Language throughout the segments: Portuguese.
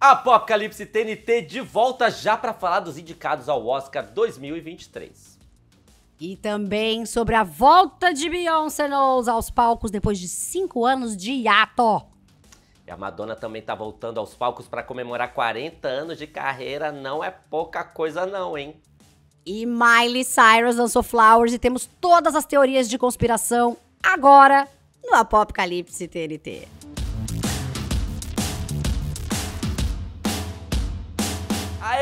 Apocalipse TNT de volta já para falar dos indicados ao Oscar 2023. E também sobre a volta de Beyoncé Knowles aos palcos depois de cinco anos de hiato. E a Madonna também tá voltando aos palcos para comemorar 40 anos de carreira, não é pouca coisa não, hein? E Miley Cyrus lançou Flowers e temos todas as teorias de conspiração agora no Apocalipse TNT.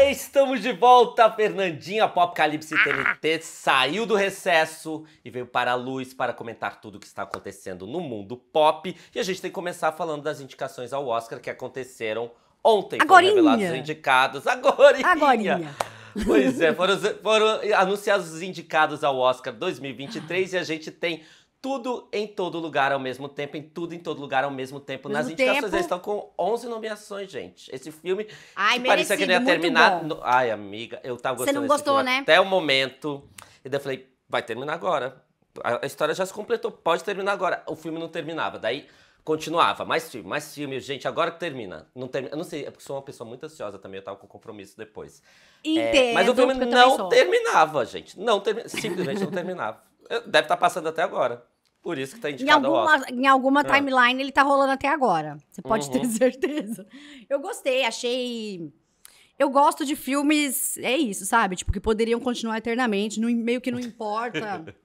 Estamos de volta, Fernandinha. Apocalipse TNT ah. saiu do recesso e veio para a luz para comentar tudo o que está acontecendo no mundo pop. E a gente tem que começar falando das indicações ao Oscar que aconteceram ontem. Agorinha. Foram revelados indicados. Agorinha. Agorinha. Pois é, foram, foram anunciados os indicados ao Oscar 2023 e a gente tem tudo em todo lugar ao mesmo tempo, em tudo em todo lugar ao mesmo tempo. Mesmo Nas indicações, eles estão com 11 nomeações, gente. Esse filme Ai, que parecia que não ia terminar. No... Ai, amiga, eu tava gostando Você não gostou, né? até o momento. E daí eu falei, vai terminar agora. A história já se completou, pode terminar agora. O filme não terminava. Daí continuava, mais filme, mais filme, gente, agora que termina. Não termina. Eu não sei, é porque sou uma pessoa muito ansiosa também, eu tava com compromisso depois. Entendo, é, mas o filme não terminava, gente. Não terminava, simplesmente não terminava. Deve estar tá passando até agora. Por isso que tá indicado em alguma, Em ah. alguma timeline ele tá rolando até agora. Você pode uhum. ter certeza. Eu gostei, achei... Eu gosto de filmes, é isso, sabe? Tipo, que poderiam continuar eternamente, no meio que não importa...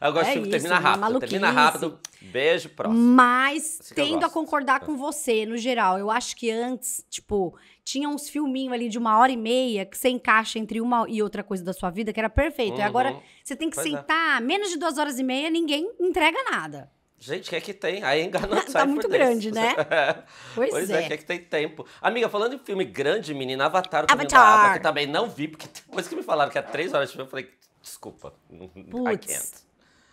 Eu gosto é de filme que termina rápido. Termina rápido. Beijo, próximo. Mas tendo a concordar é. com você, no geral, eu acho que antes, tipo, tinha uns filminhos ali de uma hora e meia que você encaixa entre uma e outra coisa da sua vida, que era perfeito. Uhum. E agora uhum. você tem que pois é. sentar é. menos de duas horas e meia, ninguém entrega nada. Gente, o que é que tem? Aí engana Tá muito grande, né? pois, pois é. é. que é que tem tempo? Amiga, falando em filme grande, menina, Avatar, o Avatar. que também não vi, porque depois que me falaram que é três horas de filme, eu falei, desculpa, Puts.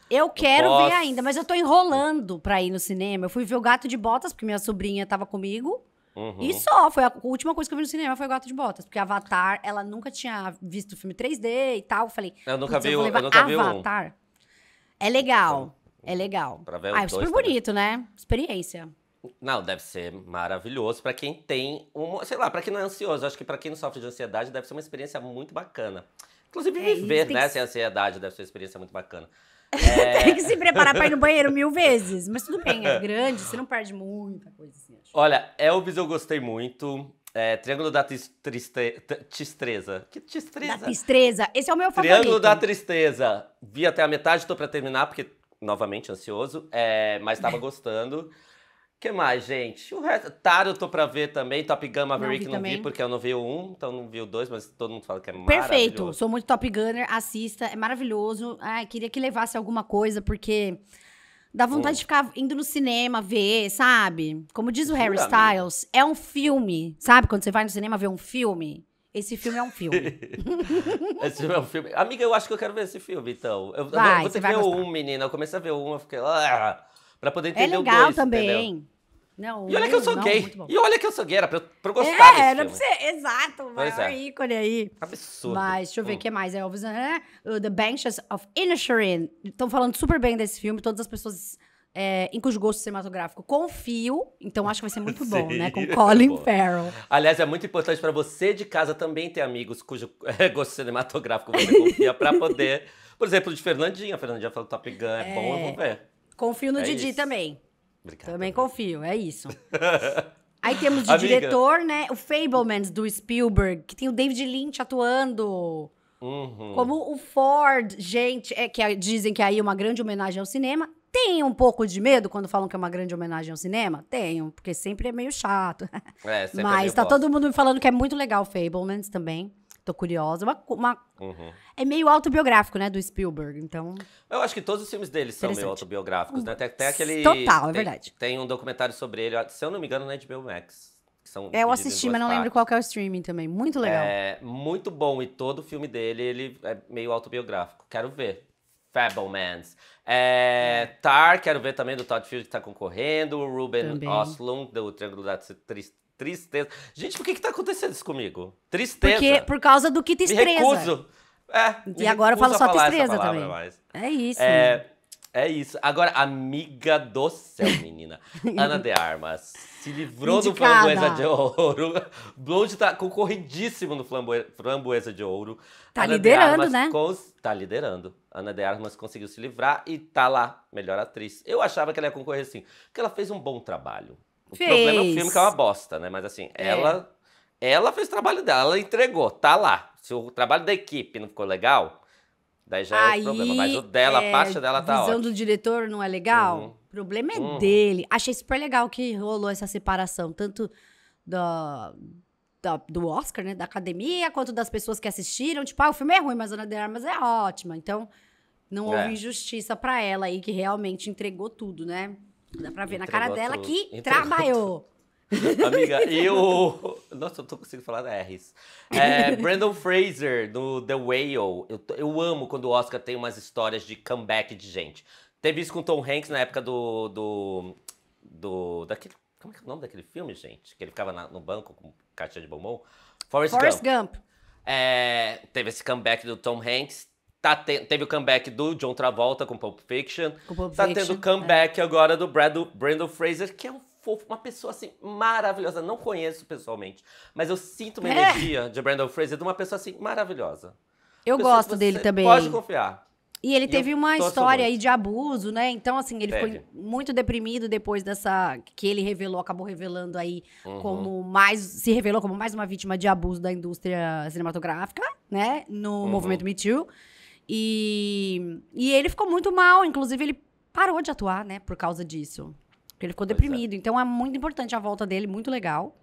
Eu quero ver ainda, mas eu tô enrolando pra ir no cinema. Eu fui ver o Gato de Botas, porque minha sobrinha tava comigo. Uhum. E só, foi a última coisa que eu vi no cinema foi o Gato de Botas, porque Avatar, ela nunca tinha visto o filme 3D e tal. Eu falei, eu nunca vi, eu, eu nunca Avatar. um. É legal. é legal. Pra ver ah, é super bonito, também. né? Experiência. Não, deve ser maravilhoso para quem tem um, sei lá, para quem não é ansioso, acho que para quem não sofre de ansiedade deve ser uma experiência muito bacana. Inclusive é, viver, né, sem ansiedade deve ser uma experiência muito bacana. É... tem que se preparar para ir no banheiro mil vezes. Mas tudo bem, é grande, você não perde muita coisa assim. Acho. Olha, Elvis eu gostei muito. É, Triângulo da Tristeza. Tistreza. Que Tistreza? Da Tistreza. Esse é o meu favorito. Triângulo da Tristeza. Vi até a metade, tô pra terminar, porque, novamente, ansioso. É, mas tava gostando que mais, gente? O resto. Taro, tô pra ver também. Top Gun Maverick não vi, não vi porque eu não vi o um, então não vi o dois. mas todo mundo fala que é Perfeito. Sou muito Top Gunner, assista, é maravilhoso. Ai, queria que levasse alguma coisa, porque dá vontade hum. de ficar indo no cinema ver, sabe? Como diz o Jura, Harry Styles, amiga. é um filme. Sabe quando você vai no cinema ver um filme? Esse filme é um filme. esse filme é um filme. Amiga, eu acho que eu quero ver esse filme, então. Eu, vai, vou ter que ver o menina. Eu comecei a ver o um eu fiquei. Ah! Pra poder é entender é legal o dois, também. Entendeu? Não, e olha que eu sou não, gay. E olha que eu sou gay, era pra, pra eu é, gostar é, era filme. Pra você, exato, o maior é. ícone aí. Absurdo. Mas deixa eu ver hum. o hum. que mais. É, Elvis, né? The Benches of Inisherin. Estão falando super bem desse filme, todas as pessoas é, em cujo gosto cinematográfico confio, então acho que vai ser muito bom, Sim, né? Com Colin é Farrell. Aliás, é muito importante para você de casa também ter amigos cujo é, gosto cinematográfico você confia para poder. Por exemplo, de Fernandinha. A Fernandinha falou Top Gun, é, bom, eu vou ver. Confio no é Didi isso. também. Obrigado. Também confio, é isso. Aí temos de amiga. diretor, né? O Fablemans do Spielberg, que tem o David Lynch atuando. Uhum. Como o Ford, gente, é que dizem que é aí é uma grande homenagem ao cinema. Tem um pouco de medo quando falam que é uma grande homenagem ao cinema? Tenho, porque sempre é meio chato. É, sempre é Mas é tá bosta. todo mundo me falando que é muito legal o Fablemans também tô curiosa. Uma, uma... Uhum. É meio autobiográfico, né, do Spielberg, então... Eu acho que todos os filmes dele são meio autobiográficos, né? Tem, tem aquele... Total, é tem, verdade. Tem um documentário sobre ele, se eu não me engano, na HBO Max. Que são é, eu assisti, mas não partes. lembro qual é o streaming também. Muito legal. É, muito bom. E todo filme dele, ele é meio autobiográfico. Quero ver. Fablemans. É, é. Tar, quero ver também, do Todd Field, que está concorrendo. O Ruben também. Oslund, do Triângulo da Tristeza Tristeza. Gente, por que que tá acontecendo isso comigo? Tristeza. Porque, por causa do que tristeza. Me recuso. É, e agora eu falo só tristeza também. Mais. É isso. É, é isso. Agora, amiga do céu, menina. Ana de Armas se livrou Indicada. do Framboesa de Ouro. Blonde tá concorridíssimo no Framboesa de Ouro. Tá Ana liderando, né? Cons... Tá liderando. Ana de Armas conseguiu se livrar e tá lá, melhor atriz. Eu achava que ela ia concorrer sim, porque ela fez um bom trabalho. O fez. problema é o filme que é uma bosta, né? Mas assim, é. ela ela fez o trabalho dela, ela entregou, tá lá. Se o trabalho da equipe não ficou legal, daí já Aí, é o problema. Mas o dela, é, a parte dela tá ótima. A visão do diretor não é legal? Uhum. O problema é uhum. dele. Achei super legal que rolou essa separação, tanto da, do Oscar, né? Da academia, quanto das pessoas que assistiram. Tipo, ah, o filme é ruim, mas Ana de Armas é ótima. Então, não houve é. injustiça para ela aí, que realmente entregou tudo, né? Dá pra ver na cara dela que trabalhou. Amiga, eu. Nossa, eu tô conseguindo falar da R's. É, Brandon Fraser, do The Whale. Eu, eu amo quando o Oscar tem umas histórias de comeback de gente. Teve isso com Tom Hanks na época do. do. do daquele, como é que é o nome daquele filme, gente? Que ele ficava na, no banco com caixa de bombom? Forrest, Forrest Gump. Gump. É, teve esse comeback do Tom Hanks. Tá te, teve o comeback do John Travolta com Pulp Fiction. Com Pulp tá Fiction, tendo comeback é. agora do *Brendan Brandon Fraser, que é um fofo, uma pessoa assim maravilhosa. Não conheço pessoalmente, mas eu sinto uma é. energia de Brandon Fraser de uma pessoa assim maravilhosa. Eu pessoa gosto dele também. Pode confiar. E ele e teve uma história aí de abuso, né? Então, assim, ele Pegue. ficou muito deprimido depois dessa. que ele revelou, acabou revelando aí uhum. como mais. se revelou como mais uma vítima de abuso da indústria cinematográfica, né? No uhum. movimento Me Too. E, e ele ficou muito mal, inclusive ele parou de atuar, né, por causa disso. Porque ele ficou pois é. deprimido. É. Então é muito importante a volta dele, muito legal.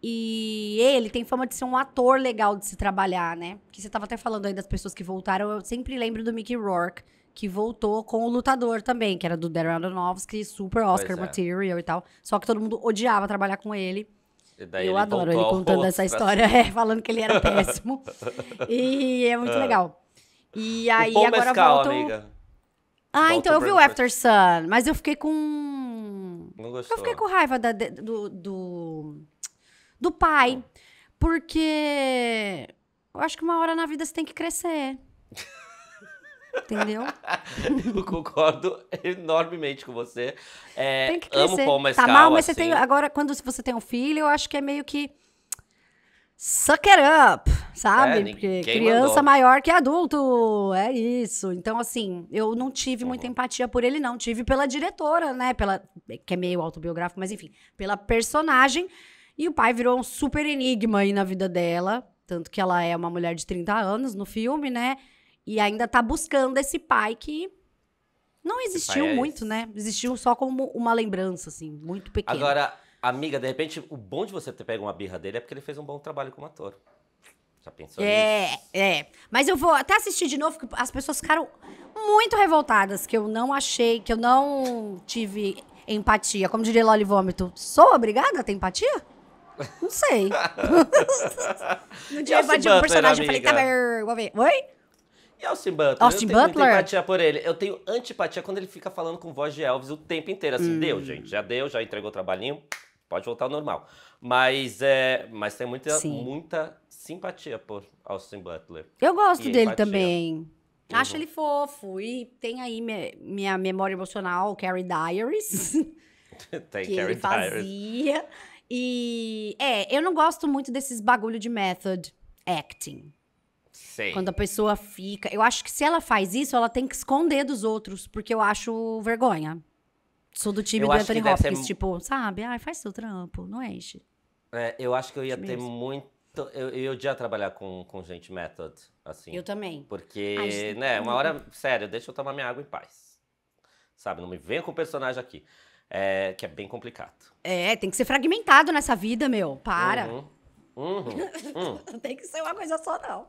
E ele tem fama de ser um ator legal de se trabalhar, né? Que você estava até falando aí das pessoas que voltaram. Eu sempre lembro do Mickey Rourke, que voltou com o Lutador também, que era do Darren Aronofsky, super Oscar é. material e tal. Só que todo mundo odiava trabalhar com ele. E daí eu ele adoro ele contando essa história, é, falando que ele era péssimo. e é muito ah. legal. E aí agora mescal, voltam... amiga. Ah, Volta então eu vi o After Sun, mas eu fiquei com. Não gostou. Eu fiquei com raiva da, do, do, do pai. Hum. Porque eu acho que uma hora na vida você tem que crescer. Entendeu? eu concordo enormemente com você. É, tem que crescer. Amo Paul mescal, tá mal, mas assim. você tem. Assim. Agora, quando você tem um filho, eu acho que é meio que suck it up, sabe? É, Porque criança mandou. maior que adulto, é isso. Então, assim, eu não tive muita uhum. empatia por ele, não. Tive pela diretora, né? Pela, que é meio autobiográfico, mas enfim, pela personagem. E o pai virou um super enigma aí na vida dela. Tanto que ela é uma mulher de 30 anos no filme, né? E ainda tá buscando esse pai que não existiu é muito, né? Existiu só como uma lembrança, assim, muito pequena. Agora, Amiga, de repente, o bom de você ter pego uma birra dele é porque ele fez um bom trabalho como ator. Já pensou é, nisso? É, Mas eu vou até assistir de novo, porque as pessoas ficaram muito revoltadas, que eu não achei, que eu não tive empatia. Como diria Loli Vômito, sou obrigada a ter empatia? Não sei. no dia eu bati o personagem, amiga? eu falei, tá, vou ver. Oi? E Austin Butler? Austin eu tenho Butler? muita empatia por ele. Eu tenho antipatia quando ele fica falando com voz de Elvis o tempo inteiro. Assim, hum. deu, gente. Já deu, já entregou o trabalhinho pode voltar ao normal. Mas, é, mas tem muita, Sim. muita simpatia por Austin Butler. Eu gosto e dele empatia. também. Uhum. Acho ele fofo. E tem aí minha, minha memória emocional, Carrie Diaries. tem que Carrie ele fazia. Diaries. E é, eu não gosto muito desses bagulho de method acting. Sei. Quando a pessoa fica. Eu acho que se ela faz isso, ela tem que esconder dos outros, porque eu acho vergonha sou do time eu do Anthony Hopkins, ser... tipo, sabe? Ai, faz seu trampo, não enche. É, eu acho que eu ia ter mesmo. muito. Eu, eu ia trabalhar com, com gente method, assim. Eu também. Porque, Ai, né, uma hora. Sério, deixa eu tomar minha água em paz. Sabe? Não me venha com o personagem aqui. É, que é bem complicado. É, tem que ser fragmentado nessa vida, meu. Para. Uhum. Uhum. Uhum. tem que ser uma coisa só, não.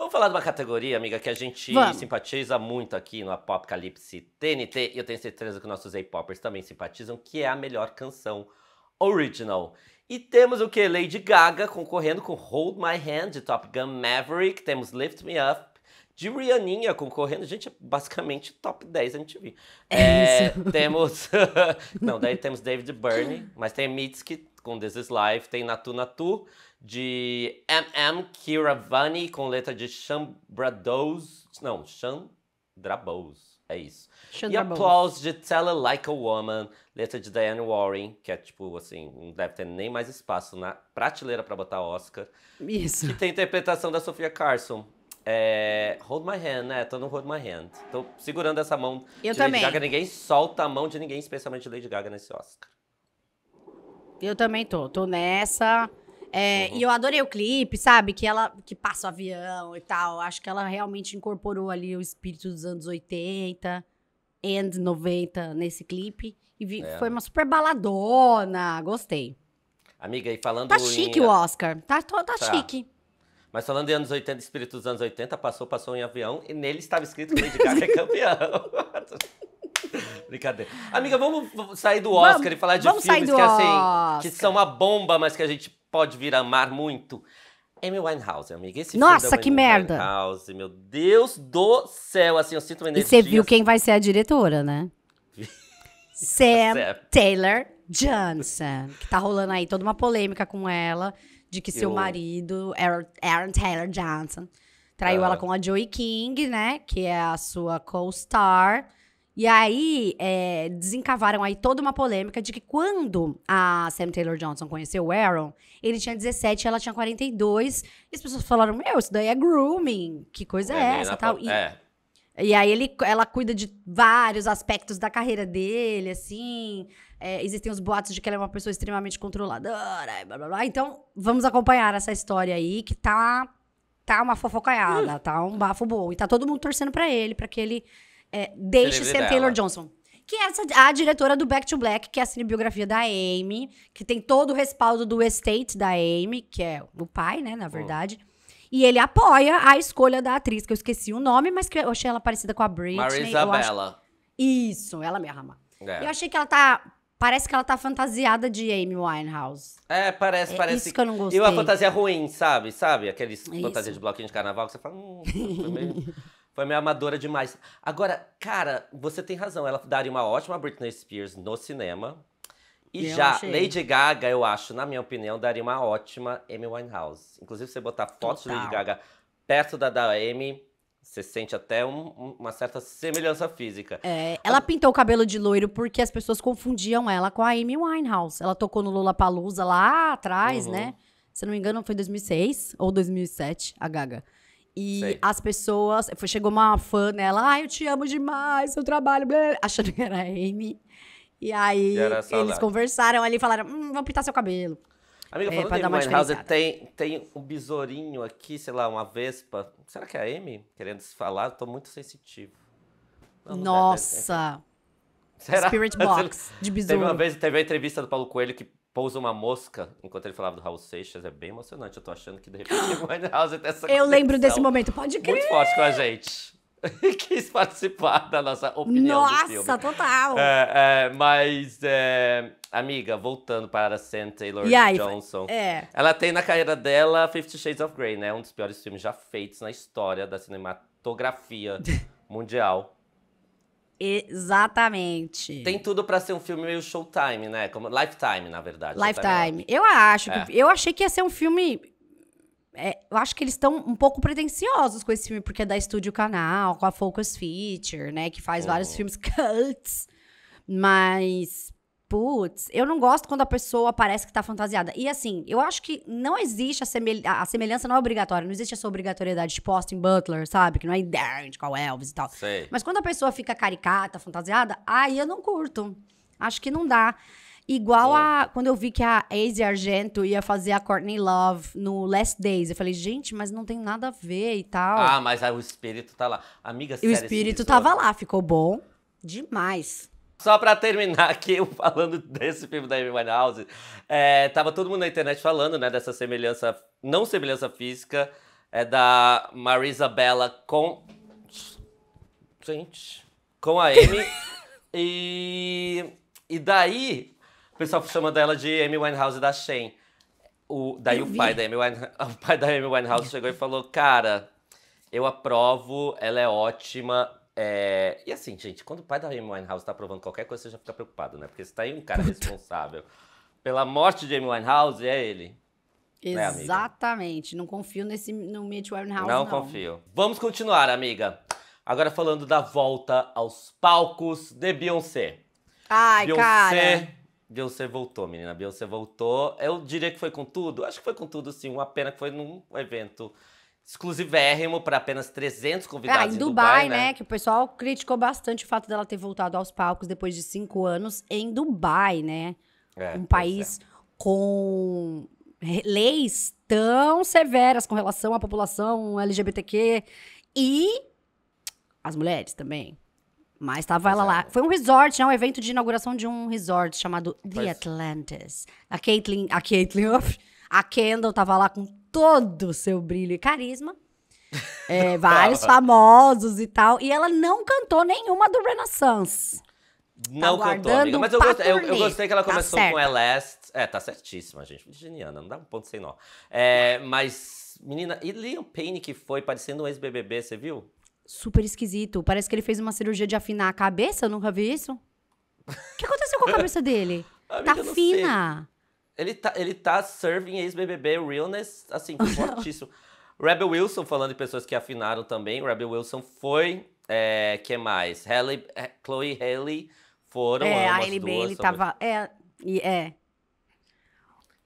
Vamos falar de uma categoria, amiga, que a gente Vamos. simpatiza muito aqui no Apocalipse TNT, e eu tenho certeza que nossos A-Poppers também simpatizam, que é a melhor canção original. E temos o que? Lady Gaga concorrendo com Hold My Hand, de Top Gun Maverick, temos Lift Me Up, de Rianinha concorrendo, gente, é basicamente top 10 gente É, é isso. É, temos. não, daí temos David Byrne, mas tem Mitski, com This Is Life, tem Natu Natu de M.M. Kiravani com letra de Chandra Bose, não, Chandra Bose. É isso. Chandra e Applause de Tell Her Like a Woman, letra de Diane Warren, que é tipo assim, não deve ter nem mais espaço na prateleira para botar Oscar. Isso. E tem interpretação da Sofia Carson. É, hold my hand, né? Tô no hold my hand. Tô segurando essa mão Eu de também. Lady Gaga. Ninguém solta a mão de ninguém, especialmente de Lady Gaga nesse Oscar. Eu também tô, tô nessa. É, uhum. E eu adorei o clipe, sabe? Que ela que passa o avião e tal. Acho que ela realmente incorporou ali o espírito dos anos 80 e 90 nesse clipe. E vi, é. foi uma super baladona. Gostei. Amiga, e falando. Tá chique em... o Oscar. Tá, tá, tá, chique. Mas falando em anos 80, espírito dos anos 80, passou, passou em avião e nele estava escrito que Lady Gaga é campeão. Brincadeira. Amiga, vamos sair do Oscar vamos, e falar de filmes que, assim, que são uma bomba, mas que a gente pode vir a amar muito. Amy Winehouse, amiga. Esse Nossa, que merda! Winehouse, meu Deus do céu, assim, eu sinto uma energia. E você viu assim. quem vai ser a diretora, né? Sam Taylor Johnson, que tá rolando aí toda uma polêmica com ela de que eu... seu marido, Aaron Taylor Johnson, traiu ah. ela com a Joey King, né? Que é a sua co-star. E aí é, desencavaram aí toda uma polêmica de que quando a Sam Taylor Johnson conheceu o Aaron, ele tinha 17 e ela tinha 42. E as pessoas falaram: Meu, isso daí é grooming, que coisa é, é essa? Tal. E, é. E aí ele, ela cuida de vários aspectos da carreira dele, assim. É, existem os boatos de que ela é uma pessoa extremamente controladora, blá, blá, blá. Então, vamos acompanhar essa história aí, que tá, tá uma fofocaiada, hum. tá um bafo bom. E tá todo mundo torcendo para ele, para que ele é, deixe ser Taylor Johnson. Que é essa, a diretora do Back to Black, que é a cinebiografia da Amy, que tem todo o respaldo do estate da Amy, que é o pai, né, na verdade. E ele apoia a escolha da atriz, que eu esqueci o nome, mas que eu achei ela parecida com a Britney. Marisa Bella. Acho... Isso, ela mesma. É. Eu achei que ela tá Parece que ela tá fantasiada de Amy Winehouse. É, parece, é parece. Isso que... eu não gostei. E uma fantasia ruim, sabe? Sabe? Aqueles é isso. fantasias de bloquinho de carnaval que você fala. Hum, Foi meio amadora demais. Agora, cara, você tem razão. Ela daria uma ótima Britney Spears no cinema. E eu já achei. Lady Gaga, eu acho, na minha opinião, daria uma ótima Amy Winehouse. Inclusive, você botar fotos de Lady Gaga perto da da Amy, você sente até um, uma certa semelhança física. É, ela a... pintou o cabelo de loiro porque as pessoas confundiam ela com a Amy Winehouse. Ela tocou no Lollapalooza lá atrás, né? uhum. né? Se não me engano, foi 2006 ou 2007, a Gaga. E Sei. as pessoas. Foi, chegou uma fã nela, ai, ah, eu te amo demais, seu trabalho, blá, achando que era Amy. E aí e eles conversaram ali e falaram: hum, vamos pintar seu cabelo. Amiga, é, falando é, de Winehouse, tem, tem um besourinho aqui, sei lá, uma vespa. Será que é a Amy? Querendo se falar, tô muito sensitivo. Não, não né? Nossa! Será? Spirit Box de besouro. Teve uma vez, teve a entrevista do Paulo Coelho que pousa uma mosca enquanto ele falava do Raul Seixas. É bem emocionante. Eu tô achando que de repente o Winehouse tem essa Eu lembro desse momento, pode crer. Muito forte com a gente. Quis participar da nossa opinião. Nossa, total! É, é, mas, é, amiga, voltando para Sam Taylor aí, Johnson. É. Ela tem na carreira dela Fifty Shades of Grey, né? Um dos piores filmes já feitos na história da cinematografia mundial. Exatamente. Tem tudo para ser um filme meio Showtime, né? Como Lifetime, na verdade. Lifetime. Eu acho. É. Que, eu achei que ia ser um filme é, eu acho que eles estão um pouco pretensiosos com esse filme, porque é da Estúdio Canal, com a Focus Feature, né? Que faz uhum. vários filmes cults. Mas putz, eu não gosto quando a pessoa parece que tá fantasiada. E assim, eu acho que não existe a, semel a semelhança, não é obrigatória, não existe essa obrigatoriedade de Austin Butler, sabe? Que não é idêntico qual Elvis e tal. Sei. Mas quando a pessoa fica caricata, fantasiada, aí eu não curto. Acho que não dá. Igual Sim. a quando eu vi que a Aze Argento ia fazer a Courtney Love no Last Days. Eu falei, gente, mas não tem nada a ver e tal. Ah, mas o espírito tá lá. Amiga, E o espírito tava lá, ficou bom demais. Só para terminar aqui, eu falando desse filme da Amy Winehouse, é, tava todo mundo na internet falando, né, dessa semelhança, não semelhança física, é da Marisa Bella com... Gente... Com a Amy. e... E daí, o pessoal chamando ela de Amy Winehouse da Shen. O, daí o pai, da Amy Winehouse, o pai da Amy Winehouse chegou e falou, cara... Eu aprovo, ela é ótima, é, e assim, gente, quando o pai da Amy Winehouse tá provando qualquer coisa, você já fica preocupado, né? Porque se tá aí um cara responsável pela morte de Amy Winehouse, é ele. Né, Exatamente. Né, não confio nesse no Mitch Winehouse, não. Não confio. Vamos continuar, amiga. Agora falando da volta aos palcos de Beyoncé. Ai, Beyoncé, cara. Beyoncé voltou, menina. Beyoncé voltou. Eu diria que foi com tudo. Acho que foi com tudo, sim. Uma pena que foi num evento exclusivérrimo para apenas 300 convidados ah, em, em Dubai, Dubai né? né? Que o pessoal criticou bastante o fato dela ter voltado aos palcos depois de cinco anos em Dubai, né? É, um é. país é. com leis tão severas com relação à população LGBTQ e as mulheres também. Mas estava ela é. lá. Foi um resort, né? Um evento de inauguração de um resort chamado The Atlantis. A Caitlyn... A Caitlyn... A Kendall tava lá com todo o seu brilho e carisma. É, vários famosos e tal. E ela não cantou nenhuma do Renaissance. Não tá cantou, amiga. Mas eu, gostei, eu, eu, gostei que ela tá começou com com Elast. É, tá certíssima, gente. Geniana, não dá um ponto sem nó. É, mas, menina, e Liam Payne que foi parecendo um ex-BBB, você viu? Super esquisito. Parece que ele fez uma cirurgia de afinar a cabeça, eu nunca vi isso. O que aconteceu com a cabeça dele? amiga, tá fina. Sei. Ele tá, ele tá serving ex-BBB realness, assim, fortíssimo. Rebel Wilson, falando de pessoas que afinaram também, Rebel Wilson foi. É, que mais? Halle, Chloe Haley foram. É, ambas, a Haley Bailey tava. É, é,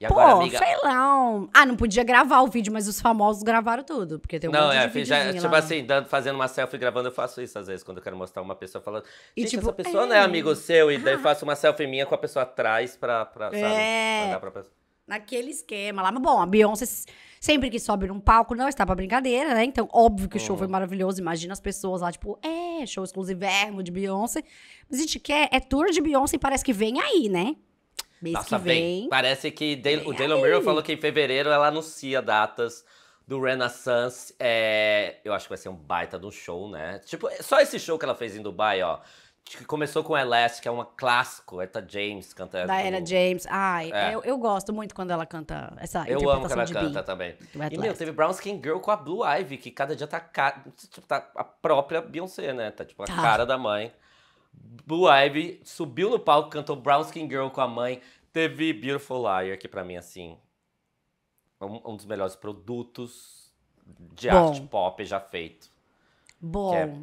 e Pô, amiga. sei lá. Ah, não podia gravar o vídeo, mas os famosos gravaram tudo. Porque tem um não, monte é, de já, Tipo assim, dando, fazendo uma selfie gravando, eu faço isso às vezes, quando eu quero mostrar uma pessoa falando. E tipo, essa pessoa é... não é amigo seu, e daí ah. faço uma selfie minha com a pessoa atrás pra, pra sabe? É. Pra pessoa. Naquele esquema lá. Mas bom, a Beyoncé sempre que sobe num palco, não está pra brincadeira, né? Então, óbvio que o show foi uhum. maravilhoso. Imagina as pessoas lá, tipo, é, show exclusivo é, de Beyoncé. Mas a gente quer, é, é tour de Beyoncé e parece que vem aí, né? Mês Nossa, que vem. Parece que o Dylan Murray falou que em fevereiro ela anuncia datas do Renaissance. É, eu acho que vai ser um baita de um show, né? Tipo, é só esse show que ela fez em Dubai, ó. Que começou com Elastic, que é uma clássico. Eta James canta. Da Era James. Ai, é. eu, eu gosto muito quando ela canta essa Eu amo que ela canta Bee. também. E, meu, teve Brown Skin Girl com a Blue Ivy, que cada dia tá, ca... tipo, tá a própria Beyoncé, né? Tá tipo a tá. cara da mãe. Blue Ivy subiu no palco, cantou Brown Skin Girl com a mãe. Teve Beautiful Liar, que pra mim, assim, é um, um dos melhores produtos de Bom. arte pop já feito. É Bom, é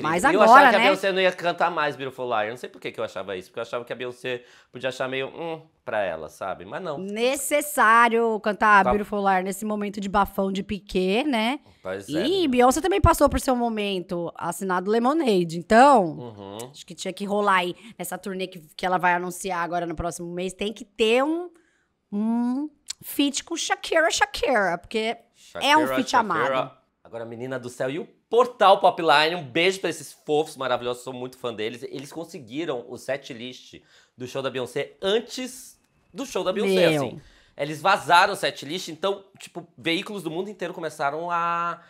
mas agora, eu achava né? que a né? Beyoncé não ia cantar mais Beautiful Liar. Eu não sei por que, que eu achava isso, porque eu achava que a Beyoncé podia achar meio hum pra ela, sabe? Mas não. Necessário cantar tá. Beautiful Liar nesse momento de bafão de piquê, né? Pois e é, E Beyoncé também passou por seu momento assinado Lemonade. Então, uhum. acho que tinha que rolar aí nessa turnê que, que ela vai anunciar agora no próximo mês. Tem que ter um, um feat com Shakira Shakira, porque Shakira, é um feat Shakira. amado. Agora, menina do céu, e o Portal Popline, um beijo para esses fofos maravilhosos, sou muito fã deles. Eles conseguiram o set list do show da Beyoncé antes do show da Beyoncé, Meu. assim. Eles vazaram o set list, então, tipo, veículos do mundo inteiro começaram a,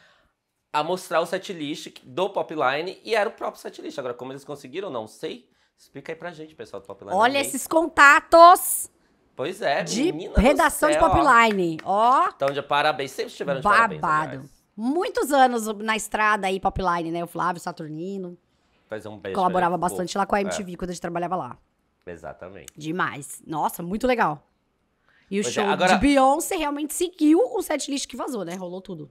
a mostrar o set list do Popline e era o próprio set list. Agora, como eles conseguiram, não sei. Explica aí pra gente, pessoal do Popline. Olha Ninguém... esses contatos! Pois é, de redação céu, de Popline, ó. ó. Então, de parabéns, sempre tiveram de Babado. parabéns. Babado muitos anos na estrada aí, Popline, né? O Flávio Saturnino. Fazer um beijo. Colaborava aí, né? bastante pô. lá com a MTV é. quando a gente trabalhava lá. Exatamente. Demais. Nossa, muito legal. E o é, show é, agora... de Beyoncé realmente seguiu o set list que vazou, né? Rolou tudo.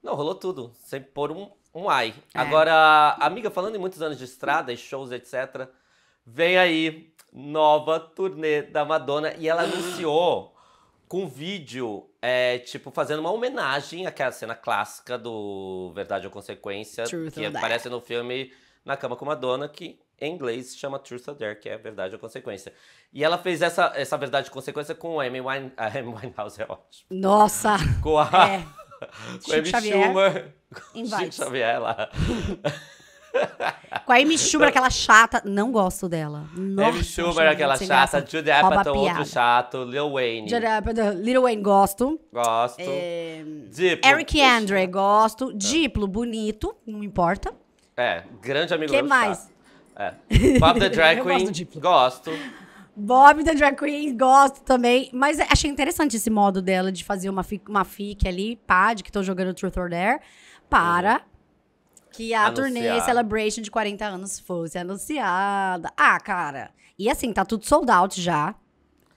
Não, rolou tudo. sempre pôr um, um ai. É. Agora, amiga, falando em muitos anos de estrada e shows, etc., vem aí nova turnê da Madonna e ela anunciou com vídeo é, tipo, fazendo uma homenagem àquela cena clássica do Verdade ou Consequência, Truth que aparece no filme Na Cama com Madonna, que em inglês se chama Truth or Dare, que é Verdade ou Consequência. E ela fez essa, essa Verdade ou Consequência com o Amy, Wine, a Amy Winehouse, é ótimo. Nossa! Com a... É. com Chico Amy Xavier. Schumer. Chico Xavier lá. Com a Amy Schumer, aquela chata. Não gosto dela. Nossa, Amy Schumer, aquela chata. Judy Apatow, outro chato. Lil Wayne. Judy Apatow, Lil Wayne, gosto. Gosto. É... Diplo. Eric Andre, gosto. Diplo, bonito. Não importa. É, grande amigo meu. O que mais? É. Bob the Drag Queen, gosto, gosto. Bob the Drag Queen, gosto também. Mas é, achei interessante esse modo dela de fazer uma fic, uma fic ali, pad, que estão jogando Truth or Dare, para... Uhum que a anunciar. turnê Celebration de 40 anos fosse anunciada. Ah, cara. E assim, tá tudo sold out já.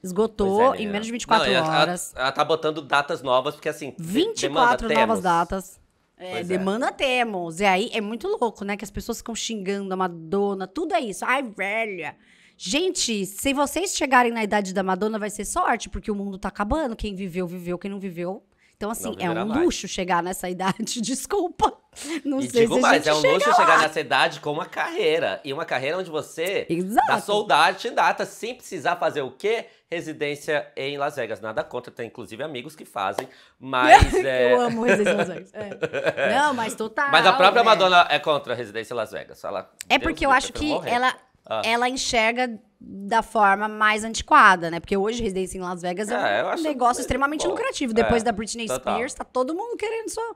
Esgotou é, em menos de 24 não, horas. Ela, ela, tá botando datas novas, porque assim. 24 novas temos. datas. É, é. demanda é. temos. E aí é muito louco, né? Que as pessoas ficam xingando a Madonna, tudo é isso. Ai, velha. Gente, se vocês chegarem na idade da Madonna, vai ser sorte, porque o mundo tá acabando. Quem viveu, viveu. Quem não viveu. Então, assim, é um mais. luxo chegar nessa idade, desculpa. Não e sei digo se mais, é um luxo lá. chegar nessa idade com uma carreira. E uma carreira onde você Exato. tá soldado em data, sem precisar fazer o quê? Residência em Las Vegas. Nada contra, tem inclusive amigos que fazem, mas... é... Eu amo residência em Las Vegas. É. Não, mas total. Mas a própria né? Madonna é contra a residência em Las Vegas. Ela, é Deus porque eu acho que ela, ah. ela enxerga da forma mais antiquada, né? Porque hoje residência em Las Vegas é, é um negócio extremamente bom. lucrativo. Depois é, da Britney total. Spears, tá todo mundo querendo só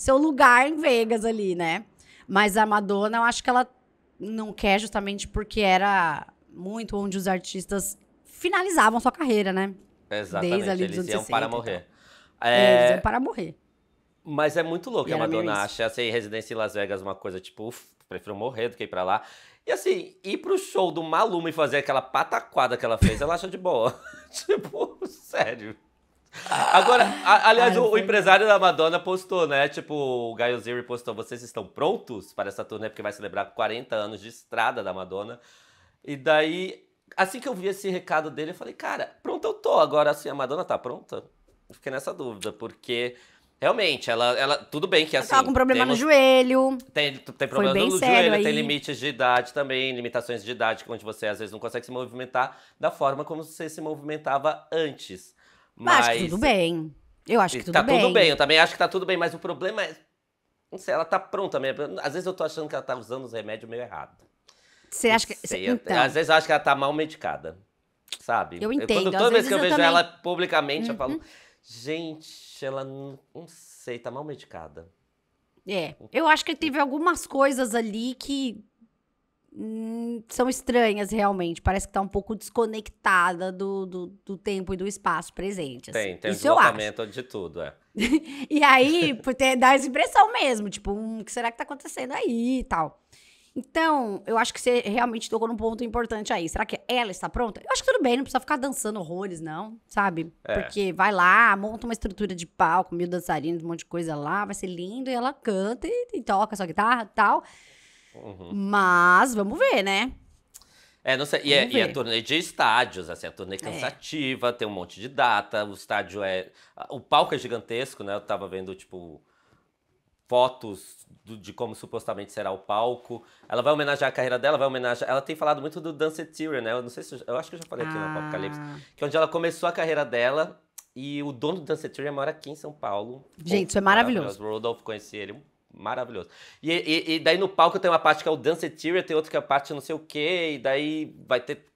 seu lugar em Vegas ali, né? Mas a Madonna, eu acho que ela não quer justamente porque era muito onde os artistas finalizavam sua carreira, né? Exatamente. Desde ali eles dos iam para então. morrer. Então. É... Eles iam para morrer. Mas é muito louco e a Madonna acha, assim, residência em Las Vegas uma coisa tipo, uf, prefiro morrer do que ir pra lá. E assim, ir pro show do Maluma e fazer aquela pataquada que ela fez, ela acha de boa. tipo, sério. Agora, a, aliás, Ai, o, o, empresário da Madonna postou, né? Tipo, o Gaio Ziri postou: vocês estão prontos para essa turnê? Porque vai celebrar 40 anos de estrada da Madonna. E daí, assim que eu vi esse recado dele, eu falei: cara, pronto eu tô. Agora, assim, a Madonna tá pronta? fiquei nessa dúvida, porque Realmente, ela, ela. Tudo bem que assim. Ela tá com problema temos, no joelho. Tem, tem problema no joelho, aí. tem limites de idade também, limitações de idade, é onde você às vezes não consegue se movimentar da forma como você se movimentava antes. Mas... Acho que tudo bem. Eu acho que tudo tá bem. Tá tudo bem, eu também acho que tá tudo bem, mas o problema é. Não sei, ela tá pronta mesmo. Às vezes eu tô achando que ela tá usando os remédios meio errado. Você acha que. então... Às vezes eu acho que ela tá mal medicada. Sabe? Eu entendo. quando, toda vez que eu, eu vejo também... ela publicamente, uhum. eu falo. Uhum. Gente, ela não, não sei, tá mal medicada. É. Eu acho que teve algumas coisas ali que Hum, são estranhas realmente. Parece que tá um pouco desconectada do, do, do tempo e do espaço presente. Assim. Tem, tem Isso um de tudo, é. e aí, por ter, dá essa impressão mesmo, tipo, hum, o que será que tá acontecendo aí e tal. Então, eu acho que você realmente tocou num ponto importante aí. Será que ela está pronta? Eu acho que tudo bem, não precisa ficar dançando horrores, não, sabe? É. Porque vai lá, monta uma estrutura de palco, mil dançarinos, um monte de coisa lá, vai ser lindo, e ela canta e, e toca sua guitarra e tal. Uhum. Mas vamos ver, né? É, não sei. E é, e é turnê de estádios, assim, a é turnê é. cansativa, é. tem um monte de data, o estádio é. O palco é gigantesco, né? Eu tava vendo, tipo, fotos do, de como supostamente será o palco. Ela vai homenagear a carreira dela, vai homenagear. Ela tem falado muito do Dance Theory, né? Eu não sei se. Eu acho que eu já falei aqui ah. no Apocalipse. Que é onde ela começou a carreira dela. E o dono do Dance Theory mora aqui em São Paulo. Gente, isso é maravilhoso. maravilhoso. Rodolfo, conheci ele um maravilhoso. E, e, e, daí no palco tem uma parte que é o Dance Theory, tem outra que é a parte não sei o quê, e daí vai ter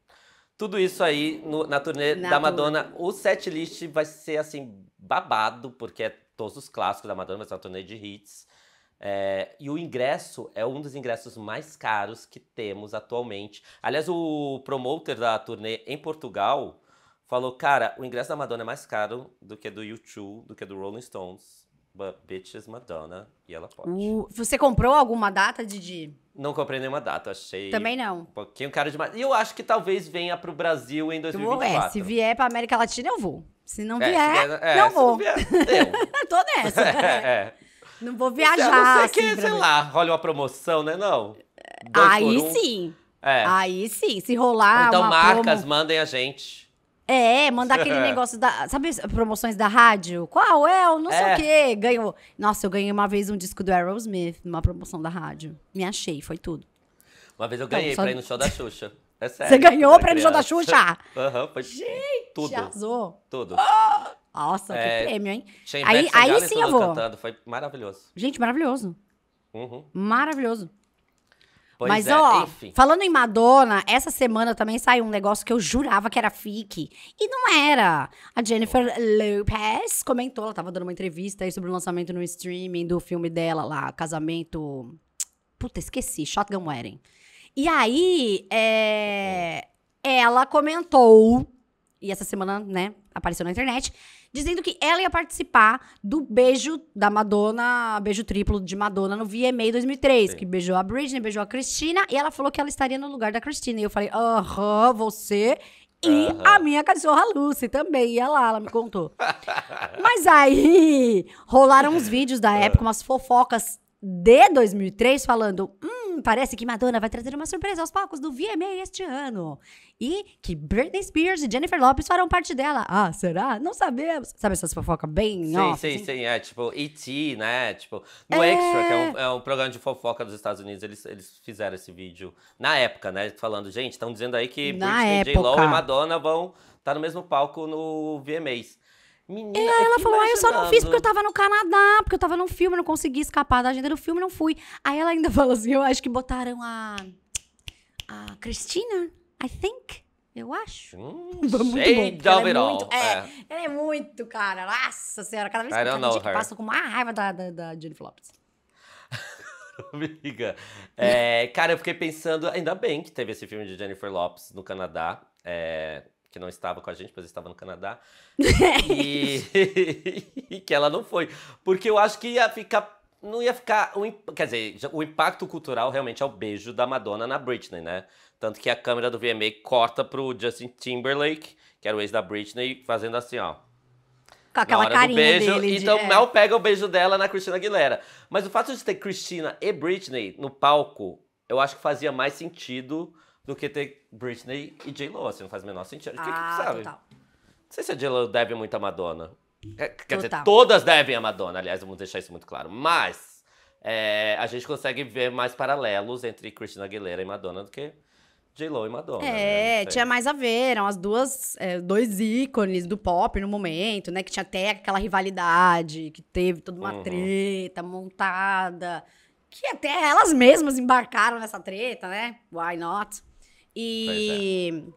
tudo isso aí no, na turnê na da Madonna. O set list vai ser assim, babado, porque é todos os clássicos da Madonna, vai ser uma turnê de hits. É, e o ingresso é um dos ingressos mais caros que temos atualmente. Aliás, o promoter da turnê em Portugal falou: cara, o ingresso da Madonna é mais caro do que do U2 do que do Rolling Stones. But Bitches Madonna e ela pode. Uh, você comprou alguma data, Didi? Não comprei nenhuma data, achei. Também não. Um pouquinho caro demais. E eu acho que talvez venha pro Brasil em 2024. É, se vier pra América Latina, eu vou. Se não é, vier, é, se vier é, não vou. Não vier, eu. Tô nessa. É, é, Não vou é, viajar. A não ser assim, que, sei lá, rola uma promoção, né? Não. Dois Aí um. sim. É. Aí sim, se rolar. Então, marcas, promo... mandem a gente. É, mandar aquele negócio da. Sabe promoções da rádio? Qual é? Eu não sei o é. quê. Ganhou. Nossa, eu ganhei uma vez um disco do Aerosmith numa promoção da rádio. Me achei, foi tudo. Uma vez eu ganhei então, só... pra ir no show da Xuxa. É sério. Você ganhou né, pra ir no show da Xuxa? Aham, uhum, foi. Gente, tudo. Arrasou. Tudo. Nossa, é... que prêmio, hein? aí, aí sim eu vou. Cantando. Foi maravilhoso. Gente, maravilhoso. Uhum. Maravilhoso. Pois Mas, é, ó, enfim. falando em Madonna, essa semana também saiu um negócio que eu jurava que era fique. E não era. A Jennifer Lopez comentou, ela tava dando uma entrevista aí sobre o lançamento no streaming do filme dela lá, Casamento. Puta, esqueci, Shotgun Wedding. E aí, é... Uhum. ela comentou, e essa semana, né, apareceu na internet, dizendo que ela ia participar do beijo da Madonna, beijo triplo de Madonna no VMA 2003, Sim. que beijou a Britney, beijou a Cristina, e ela falou que ela estaria no lugar da Cristina. E eu falei, aham, você e a minha cachorra Lucy também ia lá, ela me contou. Mas aí rolaram uns vídeos da é. época, umas fofocas de 2003 falando, hum, parece que Madonna vai trazer uma surpresa aos palcos do VMA este ano. E que Britney Spears e Jennifer Lopez farão parte dela. Ah, será? Não sabemos. Sabe essas fofocas bem Sim, off, sim, assim? sim. É tipo E.T., né? Tipo, no É. Extra, que é um, é um programa de fofoca dos Estados Unidos, eles, eles fizeram esse vídeo na época, né? Falando, gente, estão dizendo aí que Britney, J. Lo e Madonna vão estar tá no mesmo palco no VMAs. Menina, e aí ela falou, ah, eu só não fiz porque eu tava no Canadá, porque eu tava num filme, não consegui escapar da agenda do filme, não fui. Aí ela ainda falou assim, eu acho que botaram a... A Cristina, I think. Eu acho. Hum, muito bom. Ela é muito, é, é. ela é muito, cara. Nossa senhora, cada vez que, cada passa, com uma raiva da, da, da Jennifer Lopez. Amiga, é, cara, eu fiquei pensando, ainda bem que teve esse filme de Jennifer Lopez no Canadá. É, que não estava com a gente, pois estava no Canadá. e... e que ela não foi. Porque eu acho que ia ficar não ia ficar. quer dizer, o impacto cultural realmente é o beijo da Madonna na Britney, né? Tanto que a câmera do VMA corta pro Justin Timberlake, que era o ex da Britney, fazendo assim, ó. Com aquela carinha beijo, dele. Então de... É. Mel pega o beijo dela na Cristina Aguilera. Mas o fato de ter Cristina e Britney no palco, eu acho que fazia mais sentido do que ter Britney e J-Lo, assim, não faz o menor sentido. Ah, que, que, ah, sabe? total. Não sei se a J-Lo deve muito a Madonna. É, quer total. dizer, todas devem a Madonna, aliás, vamos deixar isso muito claro. Mas é, a gente consegue ver mais paralelos entre Christina Aguilera e Madonna do que J-Lo e Madonna. Né? É, né? tinha mais a ver, eram as duas, é, dois ícones do pop no momento, né? Que tinha até aquela rivalidade, que teve toda uma uhum. treta montada. Que até elas mesmas embarcaram nessa treta, né? Why not? E é.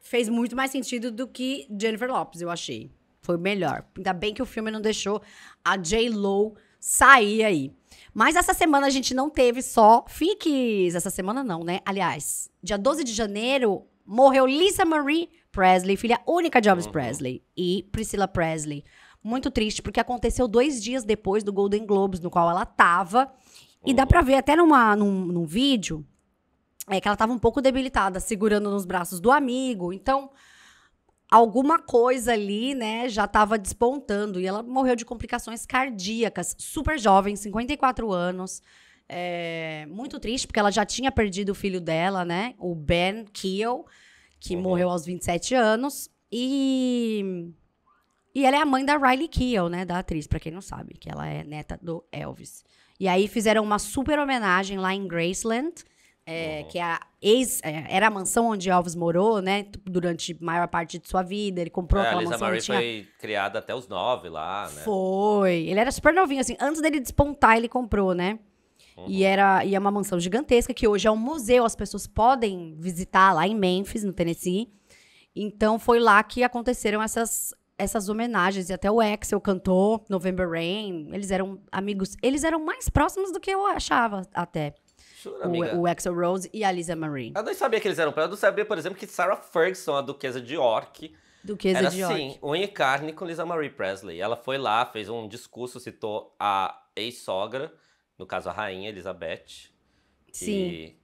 fez muito mais sentido do que Jennifer Lopes, eu achei. Foi melhor. Ainda bem que o filme não deixou a J. Lo sair aí. Mas essa semana a gente não teve só Fiques. Essa semana não, né? Aliás, dia 12 de janeiro morreu Lisa Marie Presley, filha única de Elvis uhum. Presley e Priscilla Presley. Muito triste, porque aconteceu dois dias depois do Golden Globes, no qual ela tava. Uhum. E dá uhum. pra ver até numa, num, num vídeo é que ela estava um pouco debilitada, segurando nos braços do amigo. Então, alguma coisa ali, né, já estava despontando. E ela morreu de complicações cardíacas, super jovem, 54 anos. É, muito triste, porque ela já tinha perdido o filho dela, né, o Ben Keel, que uhum. morreu aos 27 anos. E. E ela é a mãe da Riley Keel, né, da atriz, para quem não sabe, que ela é neta do Elvis. E aí fizeram uma super homenagem lá em Graceland é, uhum. Que é a ex, é, era a mansão onde Elvis morou, né? Durante a maior parte de sua vida. Ele comprou é, aquela a Lisa Marie tinha... foi criada até os nove lá, né? Foi. Ele era super novinho, assim. Antes dele despontar, ele comprou, né? Uhum. E, era, e é uma mansão gigantesca, que hoje é um museu. As pessoas podem visitar lá em Memphis, no Tennessee. Então, foi lá que aconteceram essas, essas homenagens. E até o Axel cantou November Rain. Eles eram amigos. Eles eram mais próximos do que eu achava, até. Jura, amiga? O, o Axel Rose e a Lisa Marie. Eu não sabia que eles eram Eu não sabia, por exemplo, que Sarah Ferguson, a duquesa de York, Duquesa era, de York. Sim, unha e carne com Lisa Marie Presley. Ela foi lá, fez um discurso, citou a ex-sogra, no caso a rainha Elizabeth. Sim. E,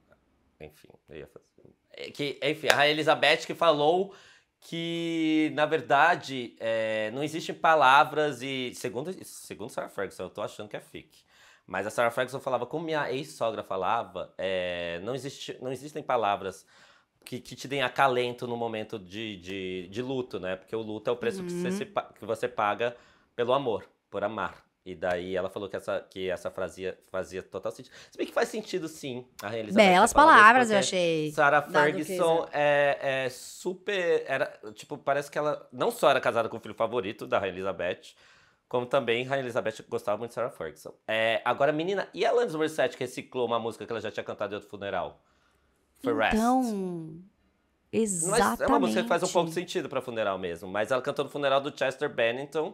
enfim, eu ia fazer. É que, enfim, a rainha Elizabeth que falou que, na verdade, é, não existem palavras e. Segundo, segundo Sarah Ferguson, eu tô achando que é fic. Mas a Sarah Ferguson falava, como minha ex-sogra falava, é, não, existe, não existem palavras que, que, te deem acalento no momento de, de, de, luto, né? Porque o luto é o preço uhum. que, você uhum. que você paga pelo amor, por amar. E daí ela falou que essa, que essa frase fazia total sentido. Se bem que faz sentido, sim, a realização. Belas palavras, eu achei. Sarah Ferguson é, é super. Era, tipo, parece que ela não só era casada com o filho favorito da Rainha Elizabeth, como também Rainha Elizabeth gostava muito de Sarah Ferguson. É, agora, menina, e a Alanis Morissette reciclou uma música que ela já tinha cantado em outro funeral? For então, Rest. Exatamente. Mas é uma música que faz um pouco de sentido para funeral mesmo. Mas ela cantou no funeral do Chester Bennington.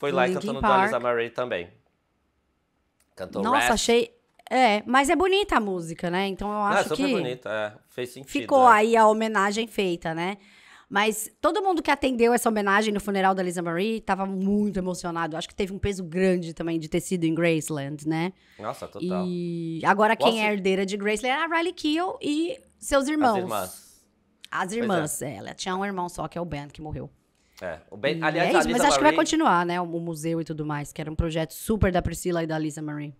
Foi lá e cantando no do Alisa Marie também. Cantou Nossa, Rest. achei... É, mas é bonita a música, né? Então eu é acho que... É, super que bonita. É, fez sentido. Ficou é. aí a homenagem feita, né? Mas todo mundo que atendeu essa homenagem no funeral da Lisa Marie estava muito emocionado. Acho que teve um peso grande também de ter sido em Graceland, né? Nossa, total. E agora quem Nossa. é herdeira de Graceland é a Riley Keough e seus irmãos. As irmãs. As irmãs, é. É, Ela tinha um irmão só, que é o Ben, que morreu. É, o Ben, aliás, é isso, mas acho Marie... que vai continuar, né? O, museu e tudo mais, que era um projeto super da Priscila e da Lisa Marie.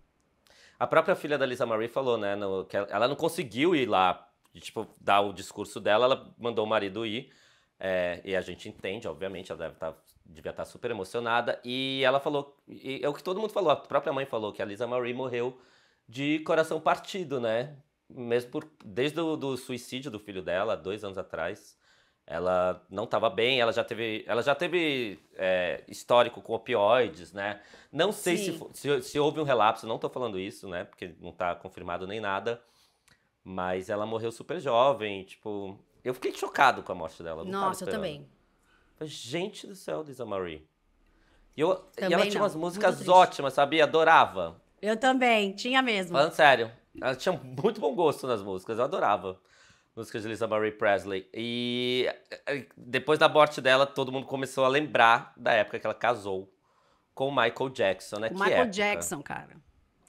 A própria filha da Lisa Marie falou, né, no, que ela não conseguiu ir lá, tipo, dar o discurso dela, ela mandou o marido ir. É, e a gente entende, obviamente, ela deve tá, devia estar tá super emocionada. E ela falou, e é o que todo mundo falou, a própria mãe falou que a Lisa Marie morreu de coração partido, né? Mesmo por, desde o suicídio do filho dela, dois anos atrás, ela não estava bem, ela já teve, ela já teve é, histórico com opioides, né? Não sei se, se, se, houve um relapso, não estou falando isso, né? Porque não está confirmado nem nada. Mas ela morreu super jovem, tipo, eu fiquei chocado com a morte dela. Nossa, eu também. gente do céu, Lisa Marie. E, eu, e ela tinha umas músicas ótimas, sabia? Adorava. Eu também, tinha mesmo. Falando sério, ela tinha muito bom gosto nas músicas, eu adorava músicas de Lisa Marie Presley. E depois da morte dela, todo mundo começou a lembrar da época que ela casou com o Michael Jackson, né? O que Michael época. Jackson, cara.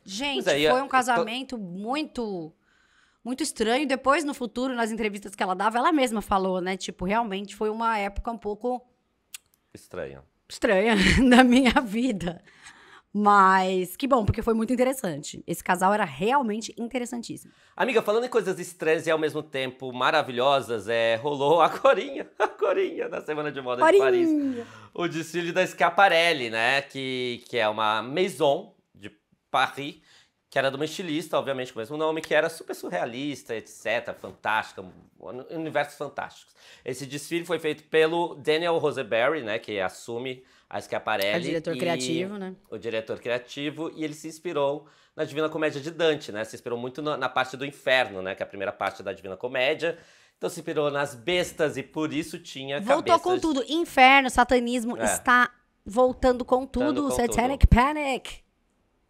Gente, aí, é, foi um casamento tô... muito muito estranho. Depois, no futuro, nas entrevistas que ela dava, ela mesma falou, né? Tipo, realmente foi uma época um pouco. Estranha. Estranha na minha vida. Mas que bom, porque foi muito interessante. Esse casal era realmente interessantíssimo. Amiga, falando em coisas estranhas e ao mesmo tempo maravilhosas, é, rolou a corinha, a corinha da Semana de Moda corinha. de Paris. O desfile da Schiaparelli, né? Que, que é uma maison de Paris que era de uma estilista, obviamente, com o mesmo nome, que era super surrealista, etc., fantástica, universos fantásticos. Esse desfile foi feito pelo Daniel Roseberry, né, que assume a Schiaparelli. É o diretor criativo, né? O diretor criativo, e ele se inspirou na Divina Comédia de Dante, né? Se inspirou muito na, parte do inferno, né, que é a primeira parte da Divina Comédia. Então se inspirou nas bestas e por isso tinha Voltou com tudo. Inferno, satanismo, é. está voltando com tudo. Satanic Panic.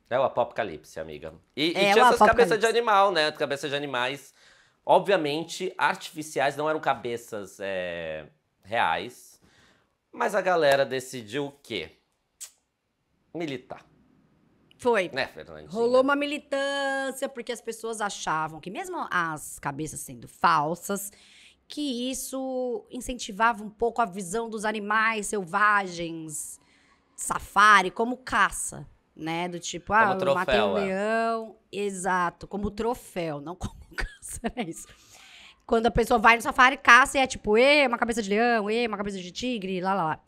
É o apocalipse, amiga. E, é e tinha essas cabeças de animal, né? Cabeças de animais. Obviamente, artificiais não eram cabeças é, reais. Mas a galera decidiu o quê? Militar. Foi. Né, Fernandinha? Rolou uma militância, porque as pessoas achavam que, mesmo as cabeças sendo falsas, que isso incentivava um pouco a visão dos animais selvagens, safari, como caça né? Do tipo, como ah, eu matei um é. leão. Exato, como troféu, não como câncer, é isso. Quando a pessoa vai no safari, caça e é tipo, ei uma cabeça de leão, ei uma cabeça de tigre, lá, lá, lá.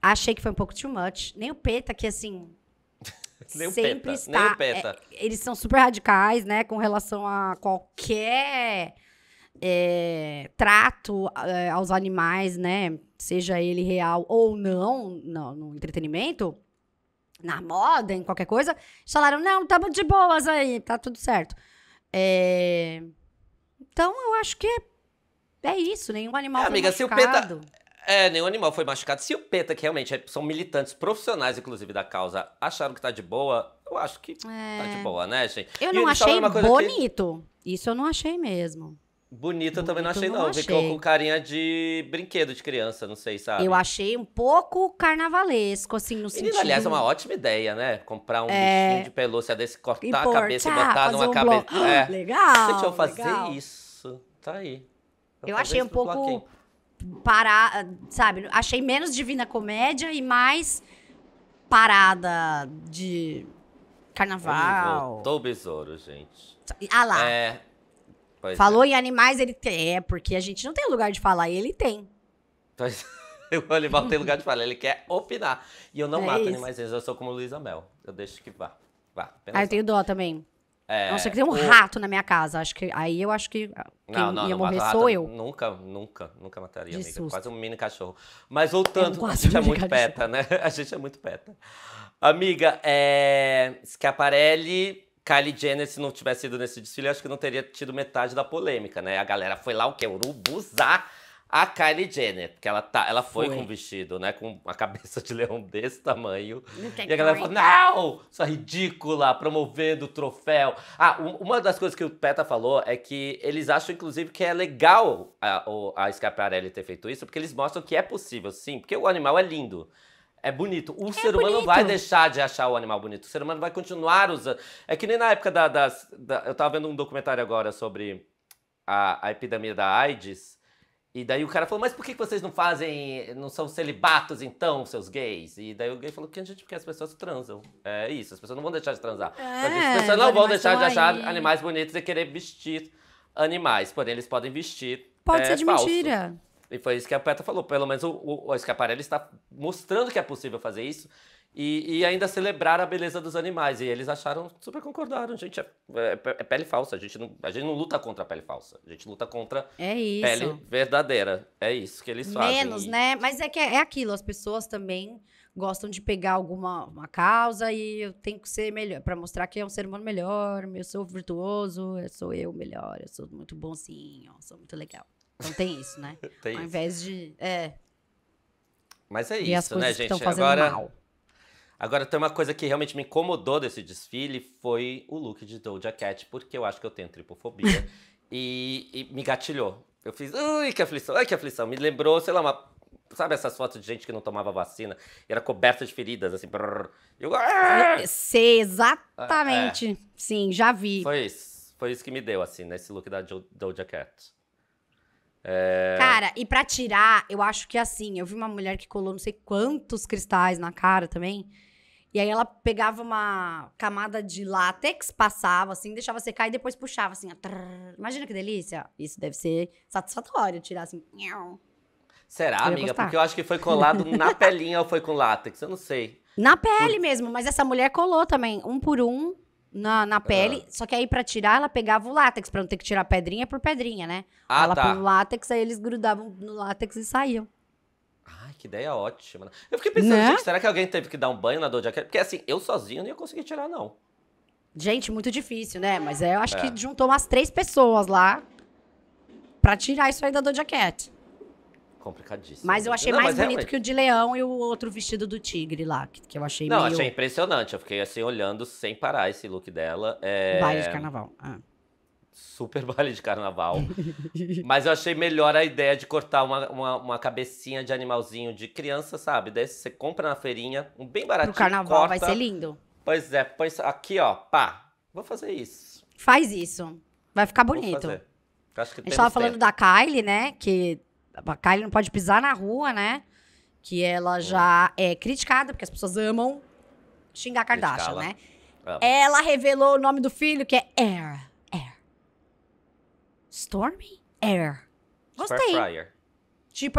Achei que foi um pouco too much. Nem o Peta, que assim. nem sempre peta, está. Nem o peta. É, eles são super radicais, né? Com relação a qualquer é, trato é, aos animais, né? Seja ele real ou não, não no entretenimento na moda, em qualquer coisa, eles falaram: não, estamos de boas aí, tá tudo certo. É... Então, eu acho que é, é isso, nenhum animal é, foi amiga, machucado. Se o peta... É, nenhum animal foi machucado. Se o PETA, que realmente é, são militantes profissionais, inclusive, da causa, acharam que tá de boa, eu acho que é... tá de boa, né, gente? Eu e não achei bonito. Que... Isso eu não achei mesmo. Bonita eu também não achei, não. não. Achei. Ficou com carinha de brinquedo de criança, não sei, sabe? Eu achei um pouco carnavalesco, assim, no sentido... E, aliás, é uma ótima ideia, né? Comprar um é... bichinho de pelúcia desse, cortar Import, a cabeça e botar numa um cabeça... Blo... É. Legal, Gente, eu fazer legal. isso. Tá aí. Eu, eu achei um pouco... Parar, sabe? Achei menos Divina Comédia e mais parada de carnaval. Voltou o besouro, gente. Ah lá. É, Pois é. Falou é. em animais, ele tem. É, porque a gente não tem lugar de falar, e ele tem. Pois o Olival tem lugar de falar, ele quer opinar. E eu não é mato isso. animais, eu sou como Luísa Mel. Eu deixo que vá. vá ah, eu tenho dó também. É, Nossa, que tem um o... rato na minha casa. Acho que aí eu acho que ah, quem não, não, ia não morrer sou eu. Nunca, nunca, nunca mataria, De amiga. Susto. Quase um mini cachorro. Mas voltando, a gente é muito peta, né? A gente é muito peta. Amiga, é... Schiaparelli Kylie Jenner, se não tivesse ido nesse desfile, acho que não teria tido metade da polêmica, né? A galera foi lá o quê? Urubuzar a Kylie Jenner, porque ela, tá, ela foi, foi, com um vestido, né? Com uma cabeça de leão desse tamanho. E a galera falou: não! Sua ridícula, promovendo o troféu. Ah, um, uma das coisas que o Peta falou é que eles acham, inclusive, que é legal a, a Scaparelli ter feito isso, porque eles mostram que é possível, sim, porque o animal é lindo. É bonito. O é ser bonito. humano vai deixar de achar o animal bonito. O ser humano vai continuar usando. É que nem na época da. das, da eu tava vendo um documentário agora sobre a, a epidemia da AIDS. E daí o cara falou, mas por que vocês não fazem, não são celibatos então, seus gays? E daí o gay falou, que a gente, porque as pessoas transam. É isso, as pessoas não vão deixar de transar. É, as pessoas não vão deixar de achar aí. animais bonitos e querer vestir animais. Porém, eles podem vestir Pode é, ser de falso. mentira. É. E foi isso que a Petra falou. Pelo menos o, o, o Escaparelli está mostrando que é possível fazer isso e, e, ainda celebrar a beleza dos animais. E eles acharam, super concordaram. Gente, é, é, é, pele falsa. A gente, não, a gente não luta contra a pele falsa. A gente luta contra é pele verdadeira. É isso que eles fazem. Menos, né? Mas é que é, é aquilo. As pessoas também gostam de pegar alguma uma causa e eu tenho que ser melhor para mostrar que é um ser humano melhor. Eu sou virtuoso, eu sou eu melhor, eu sou muito bonzinho, eu sou muito legal. Então tem isso, né? tem Ao invés de. É. Mas é isso, né, gente? Agora. Mal. Agora tem uma coisa que realmente me incomodou desse desfile foi o look de Doja Cat, porque eu acho que eu tenho tripofobia. e, e, me gatilhou. Eu fiz, ui, que aflição, ai, que aflição. Me lembrou, sei lá, uma. Sabe essas fotos de gente que não tomava vacina? Era coberta de feridas, assim. Brrr. Ah! Eu, Sei, exatamente. Ah, é. Sim, já vi. Foi isso. Foi isso que me deu, assim, nesse look da Doja Cat. É... Cara, e para tirar, eu acho que assim, eu vi uma mulher que colou não sei quantos cristais na cara também. E aí ela pegava uma camada de látex, passava assim, deixava secar e depois puxava assim. trrr. Imagina que delícia. Isso deve ser satisfatório, tirar assim. Será, amiga? Gostar. Porque eu acho que foi colado na pelinha ou foi com látex, eu não sei. Na pele mesmo, mas essa mulher colou também, um por um na, na ah. pele. Só que aí, pra tirar, ela pegava o látex, pra não ter que tirar pedrinha por pedrinha, né? Ah, ela tá. põe o látex, aí eles grudavam no látex e saíam. Ai, que ideia ótima. Eu fiquei pensando, Né? gente, será que alguém teve que dar um banho na dor de Porque assim, eu sozinho não ia conseguir tirar, não. Gente, muito difícil, né? Mas é, eu acho É. que juntou umas três pessoas lá pra tirar isso aí da Doja complicadíssimo. Mas eu achei não, mais bonito realmente... que o de leão e o outro vestido do tigre lá, que, que eu achei Não, meio... achei impressionante. Eu fiquei assim, olhando sem parar esse look dela. É... Baile de carnaval. Ah. Super baile de carnaval. Mas eu achei melhor a ideia de cortar uma, uma, uma, cabecinha de animalzinho de criança, sabe? Daí você compra na feirinha, um bem baratinho. o carnaval corta. vai ser lindo. Pois é, pois aqui, ó, pá. Vou fazer isso. Faz isso. Vai ficar bonito. Vou fazer. Acho que a gente tava tempo. falando da Kylie, né? Que a Kylie não pode pisar na rua, né? Que ela é. já é criticada, porque as pessoas amam xingar Kardashian, né? Ela revelou o nome do filho, que é Air. Air. Stormy Air. Gostei. Fryer.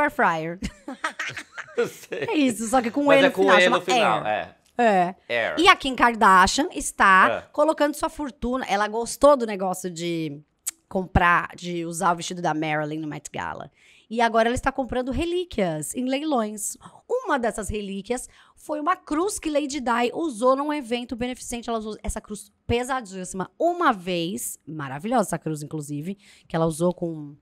Air Fryer. é isso, só que com Mas E é no é com final. E no final, Air. é. É. Air. E a Kim Kardashian está é. colocando sua fortuna. Ela gostou do negócio de comprar, de usar o vestido da Marilyn no Met Gala. E agora ela está comprando relíquias em leilões. Uma dessas relíquias foi uma cruz que Lady Di usou num evento beneficente. Ela usou essa cruz pesadíssima uma vez, maravilhosa essa cruz, inclusive, que ela usou com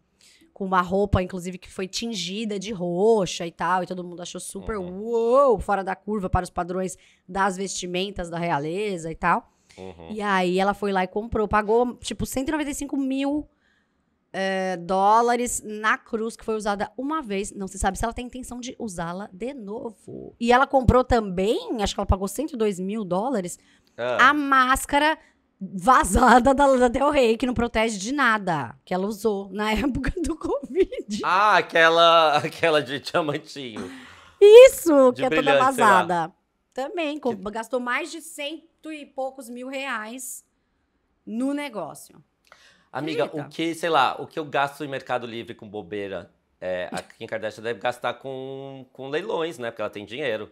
com uma roupa, inclusive, que foi tingida de roxa e tal, e todo mundo achou super uhum. uou, fora da curva para os padrões das vestimentas da realeza e tal. Uhum. E aí ela foi lá e comprou, pagou tipo 195 mil é, dólares na cruz, que foi usada uma vez. Não se sabe se ela tem intenção de usá-la de novo. E ela comprou também, acho que ela pagou 102 mil dólares, ah. a máscara vazada da Lana Del Rey, que não protege de nada, que ela usou na época do Covid. Ah, aquela, aquela de diamantinho. Isso, de que é toda vazada. Também, gastou mais de cento e poucos mil reais no negócio. Amiga, Eita. o que, sei lá, o que eu gasto em Mercado Livre com bobeira, é, a Kim Kardashian deve gastar com, com leilões, né? Porque ela tem dinheiro.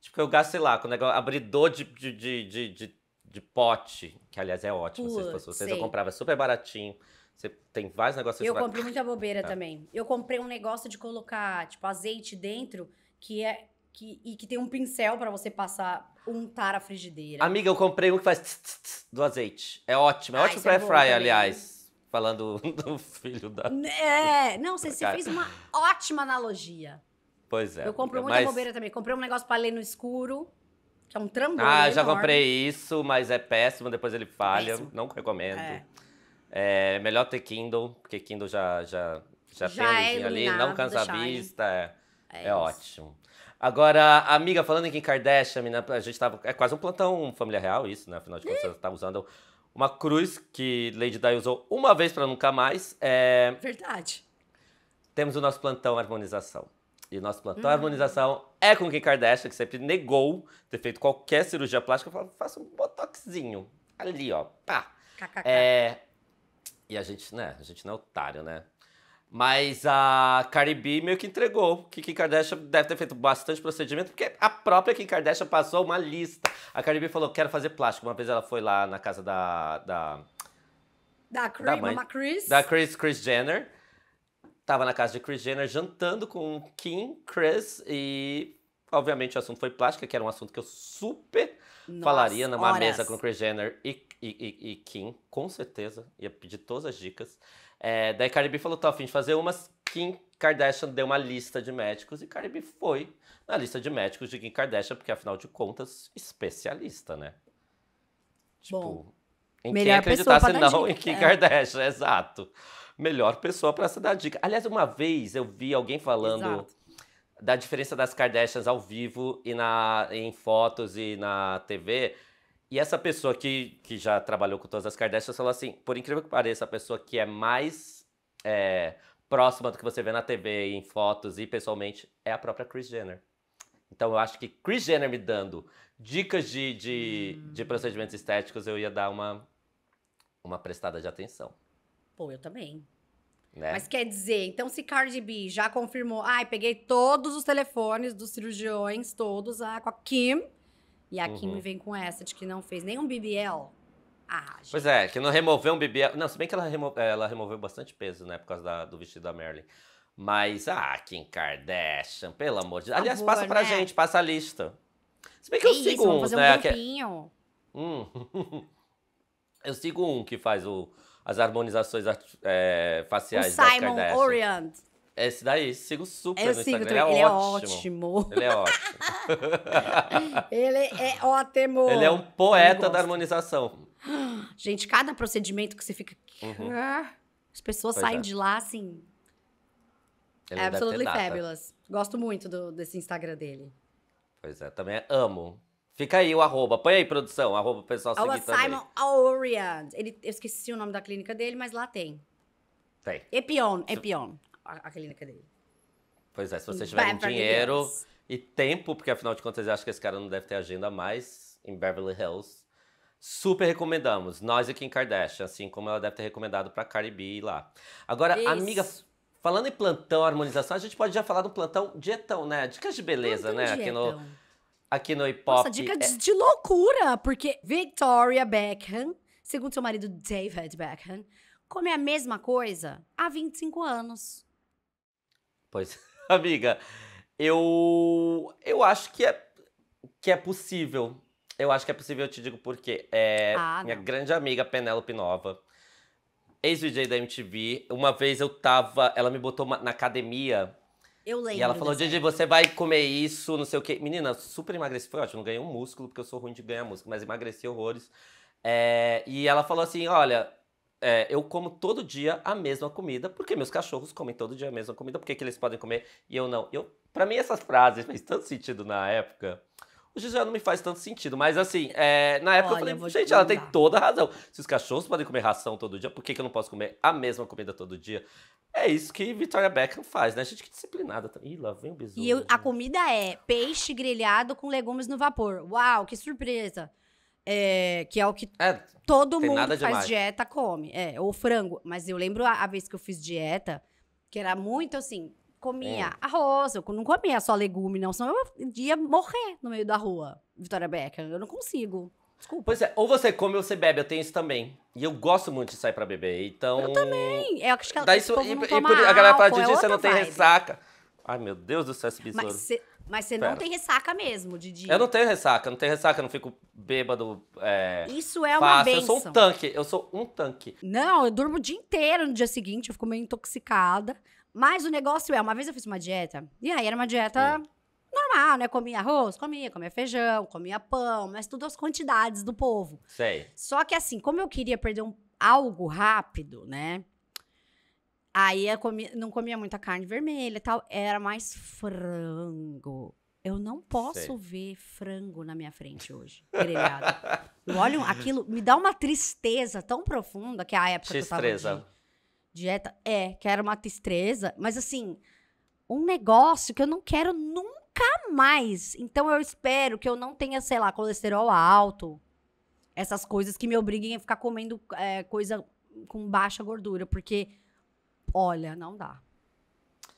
Tipo, eu gasto, sei lá, com o negócio abridor de, de, de, de, de pote, que aliás é ótimo, Pula, se fosse vocês, eu comprava super baratinho. Você tem vários negócios. Eu comprei vai... muita bobeira ah. também. Eu comprei um negócio de colocar, tipo, azeite dentro, que é que, e que tem um pincel para você passar, untar a frigideira. Amiga, eu comprei um que faz tss, tss, tss, do azeite. É ótimo, é ah, ótimo pra é fryer, aliás. Falando do filho da. É, não, você, você fez uma ótima analogia. Pois é. Eu comprei um monte mas... de bobeira também. Comprei um negócio pra ler no escuro, que é um trambolho. Ah, enorme. já comprei isso, mas é péssimo, depois ele falha. Péssimo. Não recomendo. É. é. melhor ter Kindle, porque Kindle já, já, já, já tem é ali, não cansa a vista. É, é, é ótimo. Agora, amiga, falando em Kim Kardashian, a gente tava. É quase um plantão família real, isso, né? Afinal de contas, você tá usando uma cruz que Lady Di usou uma vez para nunca mais. É... Verdade. Temos o nosso plantão harmonização. E o nosso plantão uhum. harmonização é com Kim Kardashian, que sempre negou ter feito qualquer cirurgia plástica. Falou, faça um botoxinho ali, ó. Pá. K -k -k. É... E a gente, né? A gente não é otário, né? Mas a Cardi B meio que entregou que Kim Kardashian deve ter feito bastante procedimento, porque a própria Kim Kardashian passou uma lista. A Cardi B falou, quero fazer plástico. Uma vez ela foi lá na casa da... Da, da, Cri, da mãe, Chris. Da Chris, Chris Jenner. Tava na casa de Chris Jenner jantando com Kim, Chris e... Obviamente o assunto foi plástica, que era um assunto que eu super Nossa, falaria numa horas. mesa com Chris Jenner e, e, e, e Kim, com certeza. Ia pedir todas as dicas. É, daí Cardi B falou, tá, a fim de fazer umas, Kim Kardashian deu uma lista de médicos e Cardi B foi na lista de médicos de Kim Kardashian, porque afinal de contas, especialista, né? Tipo, Bom, em quem acreditasse não dica, em Kim é. Kardashian, exato. Melhor pessoa para se dar dica. Aliás, uma vez eu vi alguém falando exato. da diferença das Kardashians ao vivo e na, em fotos e na TV. E essa pessoa que, que já trabalhou com todas as Kardashians falou assim: por incrível que pareça, a pessoa que é mais é, próxima do que você vê na TV, em fotos e pessoalmente, é a própria Kris Jenner. Então eu acho que Kris Jenner me dando dicas de, de, hum. de procedimentos estéticos, eu ia dar uma, uma prestada de atenção. Pô, eu também. Né? Mas quer dizer, então se Cardi B já confirmou, ai, peguei todos os telefones dos cirurgiões, todos, ah, com a Kim e a uhum. Kim vem com essa de que não fez nenhum BBL. Ah, gente. Pois é, que não removeu um BBL. Não, se bem que ela, remo... Eh, ela removeu bastante peso, né? Por causa da, do vestido da Merlin. Mas, ah, Kim Kardashian, pelo amor de Deus. Aliás, passa pra né? gente, passa a lista. Se bem que, que eu isso, sigo um, fazer Um né, é Hum. eu sigo um que faz o, as harmonizações é, faciais o Simon Orient. Esse daí, sigo super, eu no sigo Instagram. Ele, ele, é, é ótimo. Ele é ótimo. ele é ótimo. Ele é um poeta da harmonização. Gente, cada procedimento que você fica. Uhum. Ah, as pessoas pois saem é. de lá assim. Ele é absolutely fabulous. Gosto muito do, desse Instagram dele. Pois é, também é, amo. Fica aí o arroba. Põe aí, produção. Arroba o pessoal arroba também. Simon também. Ele, eu esqueci o nome da clínica dele, mas lá tem. Tem. Epion, Epion a, clínica dele. Pois é, se vocês tiverem dinheiro Hills. e tempo, porque afinal de contas eu acho que esse cara não deve ter agenda mais em Beverly Hills. Super recomendamos. Nós e Kim Kardashian, assim como ela deve ter recomendado pra Cardi B lá. Agora, Isso. amiga, falando em plantão, harmonização, a gente pode já falar do plantão dietão, né? Dicas de beleza, plantão né? Aqui no, aqui no hip hop. Nossa, dica é... de loucura, porque Victoria Beckham, segundo seu marido David Beckham, come a mesma coisa há 25 anos. Pois, amiga, eu eu acho que é que é possível. Eu acho que é possível, eu te digo porque é ah, minha não. grande amiga Penélope Nova, ex-VJ da MTV. Uma vez eu tava, ela me botou uma, na academia. Eu lembro. E ela falou: Didi, você vai comer isso, não sei o quê. Menina, super emagreci, foi ótimo. Não ganhei um músculo, porque eu sou ruim de ganhar músculo, mas emagreci horrores. É, e ela falou assim: olha, é, eu como todo dia a mesma comida, porque meus cachorros comem todo dia a mesma comida, porque que eles podem comer e eu não? Eu, para mim essas frases fez tanto sentido na época. Hoje já não me faz tanto sentido, mas assim, é, na época Olha, eu falei, eu gente, te ela tem toda a razão. Se os cachorros podem comer ração todo dia, por que, que eu não posso comer a mesma comida todo dia? É isso que Victoria Beckham faz, né? Gente que disciplinada. Ih, lá vem o besouro. E eu, a comida é peixe grelhado com legumes no vapor. Uau, que surpresa. É, que é o que é, todo mundo que faz demais. dieta come. É, ou frango. Mas eu lembro a, a, vez que eu fiz dieta, que era muito assim, comia é. arroz, eu não comia só legume, não, senão eu ia morrer no meio da rua, Vitória Becker. Eu não consigo. Desculpa. Pois é, ou você come ou você bebe, eu tenho isso também. E eu gosto muito de sair pra beber, então... Eu também. Eu acho que Daí, isso, e, e por, álcool, a galera fala, é isso você não tem vibe. ressaca. Ai, meu Deus do céu, esse besouro. Mas cê, mas você Pera. não tem ressaca mesmo, Didi. Eu não tenho ressaca, não tenho ressaca, não fico bêbado. É, Isso é uma benção. Eu sou um tanque, eu sou um tanque. Não, eu durmo o dia inteiro no dia seguinte, eu fico meio intoxicada. Mas o negócio é, uma vez eu fiz uma dieta, e aí era uma dieta. É normal, né? Comia arroz, comia, comia feijão, comia pão, mas tudo as quantidades do povo. Sei. Só que assim, como eu queria perder um, algo rápido, né? Aí eu comia, não comia muita carne vermelha e tal, era mais frango. Eu não posso Sei. ver frango na minha frente hoje, grelhado. Olha, aquilo, me dá uma tristeza tão profunda que é a época que eu tava de dieta, é, que era uma tristeza, mas assim, um negócio que eu não quero nunca mais. Então eu espero que eu não tenha, sei lá, colesterol alto, essas coisas que me obriguem a ficar comendo é, coisa com baixa gordura, porque Olha, não dá.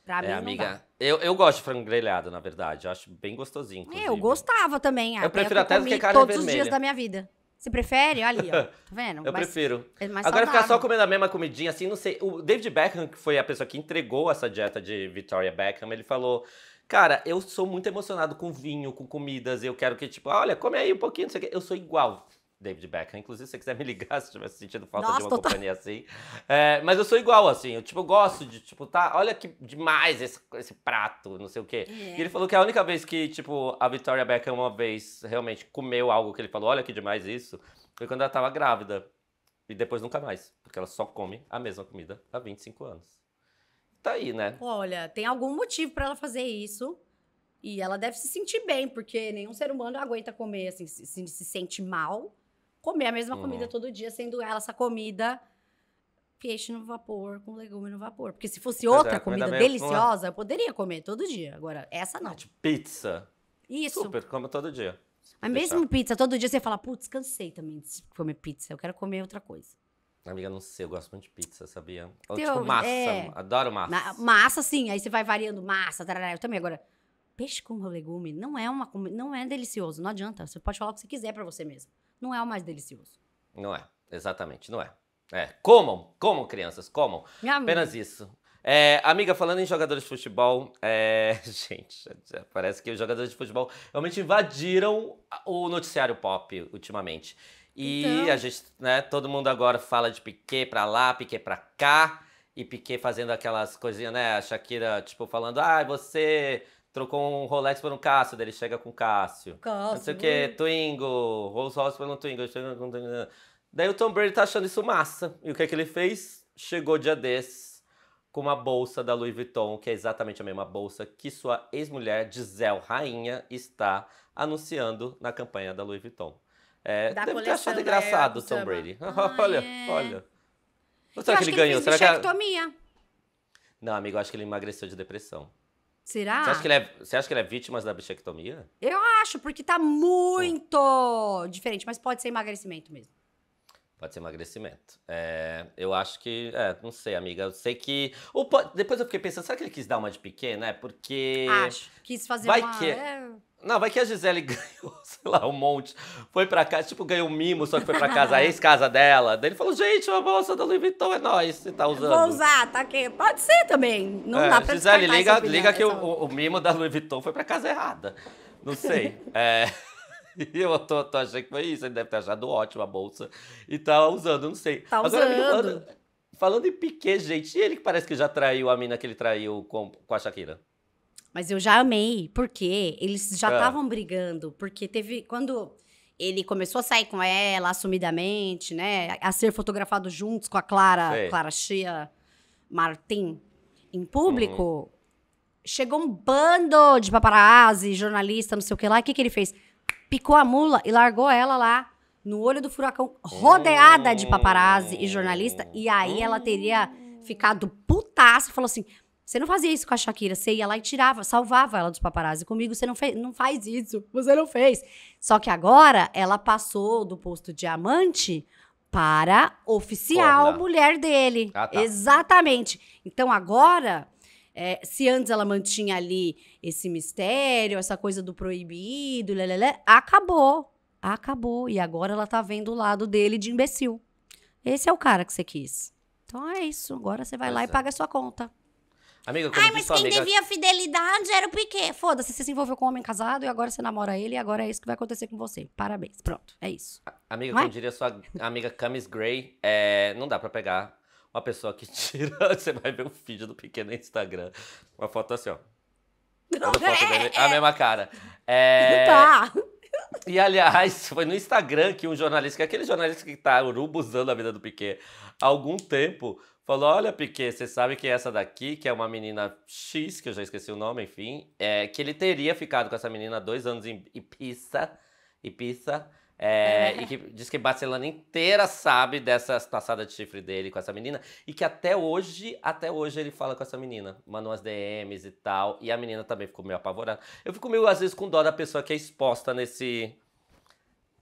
Pra é, mim, é, amiga. Eu, eu gosto de frango grelhado, na verdade. Eu acho bem gostosinho. É, inclusive. Eu gostava também. Eu prefiro até do que carne todos vermelha. os dias da minha vida. Você prefere? Olha ali, ó. Tá vendo? Eu Mas prefiro. É Agora ficar só comendo a mesma comidinha, assim, não sei. O David Beckham, que foi a pessoa que entregou essa dieta de Victoria Beckham, ele falou. Cara, eu sou muito emocionado com vinho, com comidas. Eu quero que, tipo, olha, come aí um pouquinho, não sei o Eu sou igual. David Beckham. Inclusive, se você quiser me ligar se tiver sentido falta Nossa, de uma total. companhia assim. É, mas eu sou igual, assim. Eu, tipo, gosto de, tipo, tá... Olha que demais esse, esse prato, não sei o quê. É. E ele é. falou que a única vez que, tipo, a Victoria Beckham uma vez realmente comeu algo que ele falou, olha que demais isso, foi quando ela tava grávida. E depois nunca mais. Porque ela só come a mesma comida há 25 anos. Tá aí, né? Olha, tem algum motivo para ela fazer isso. E ela deve se sentir bem, porque nenhum ser humano aguenta comer assim, se, se sente mal comer a mesma uhum. comida todo dia, sendo ela essa comida peixe no vapor, com legume no vapor. Porque se fosse é, outra é, comida, comida é. deliciosa, eu poderia comer todo dia. Agora, essa não. É tipo, pizza. Isso. Super, como todo dia. Mas mesmo pizza, todo dia você fala, putz, cansei também de comer pizza, eu quero comer outra coisa. Amiga, não sei, eu gosto muito de pizza, sabia? Ou, Teu, então, tipo, massa. É... Adoro massa. Ma massa, sim. Aí você vai variando massa, tarará, eu também. Agora, peixe com legume não é uma não é delicioso, não adianta. Você pode falar o que você quiser para você mesmo não é o mais delicioso. Não é, exatamente, não é. É, comam, comam crianças, comam. Minha Apenas amiga. isso. É, amiga, falando em jogadores de futebol, é, gente, parece que os jogadores de futebol realmente invadiram o noticiário pop ultimamente. E então... a gente, né, todo mundo agora fala de Piquet pra lá, Piquet pra cá, e Piquet fazendo aquelas coisinhas, né, a Shakira, tipo, falando, ah, você trocou um Rolex por um Cássio, daí ele chega com Cássio. Cássio. Não sei o quê, Twingo, Rolls Royce por um Twingo, chega com Daí o Tom Brady tá achando isso massa. E o que é que ele fez? Chegou dia desses com uma bolsa da Louis Vuitton, que é exatamente a mesma bolsa que sua ex-mulher, Giselle Rainha, está anunciando na campanha da Louis Vuitton. É, da deve ter achado engraçado o Tom né? Brady. Ah, olha, é. olha. Não será que ele ganhou? Será que... Não, amigo, eu acho que ele emagreceu de depressão. Será? Você acha, que ele é, você acha que ele é vítima da bichectomia? Eu acho, porque tá muito diferente, mas pode ser emagrecimento mesmo. Pode ser emagrecimento. É, eu acho que. É, não sei, amiga. Eu sei que. depois eu fiquei pensando, será que ele quis dar uma de pequena? É porque. Acho. Quis fazer vai uma. Que... É... Não, vai que a Gisele ganhou, sei lá, um monte. Foi pra casa, tipo, ganhou um mimo, só que foi pra casa, a ex-casa dela. Daí ele falou, gente, uma bolsa da Louis Vuitton é nóis, você tá usando. Vou usar, tá aqui. Pode ser também, não é, dá pra Gisele, liga, opinião, liga que o, o, mimo da Louis Vuitton foi pra casa errada. Não sei. é... eu tô, tô achando que foi isso, ele deve ter achado ótima a bolsa. E tá usando, não sei. Tá usando. falando, falando em Piquet, gente, e ele que parece que já traiu a mina que ele traiu com, com a Shakira? Mas eu já amei, porque eles já estavam ah. é. brigando, porque teve. Quando ele começou a sair com ela assumidamente, né? A ser fotografado juntos com a Clara, Sei. Clara Chia Martin, em público. Uhum. Chegou um bando de paparazzi, jornalista, não sei o que lá. O que, que ele fez? Picou a mula e largou ela lá no olho do furacão, rodeada de paparazzi e jornalista. E aí ela teria ficado putaça, falou assim: você não fazia isso com a Shakira. Você ia lá e tirava, salvava ela dos paparazzi. Comigo você não, fez, não faz isso. Você não fez. Só que agora ela passou do posto diamante para oficial mulher dele. Ah, tá. Exatamente. Então agora, é, se antes ela mantinha ali esse mistério, essa coisa do proibido, lelele, acabou. Acabou. E agora ela tá vendo o lado dele de imbecil. Esse é o cara que você quis. Então é isso. Agora você vai pois lá é. e paga a sua conta. Amiga, como Ai, mas quem amiga... devia fidelidade era o Piquet. Foda-se, você se envolveu com um homem casado e agora você namora ele e agora é isso que vai acontecer com você. Parabéns. Pronto, é isso. A amiga, como é? diria sua amiga Camis Gray, é, não dá pra pegar uma pessoa que tira. Você vai ver um vídeo do Piquet no Instagram. Uma foto assim, ó. Não, é, dele, a é. mesma cara. É, tá. E aliás, foi no Instagram que um jornalista, que é aquele jornalista que tá urubuzando a vida do Piquet há algum tempo, falou: Olha, Piquet, você sabe que é essa daqui, que é uma menina X, que eu já esqueci o nome, enfim, é que ele teria ficado com essa menina dois anos em Ibiza, Ibiza é, é, e que diz que Barcelona inteira sabe dessa passada de chifre dele com essa menina. E que até hoje, até hoje ele fala com essa menina. Manda umas DMs e tal. E a menina também ficou meio apavorada. Eu fico meio, às vezes, com dó da pessoa que é exposta nesse.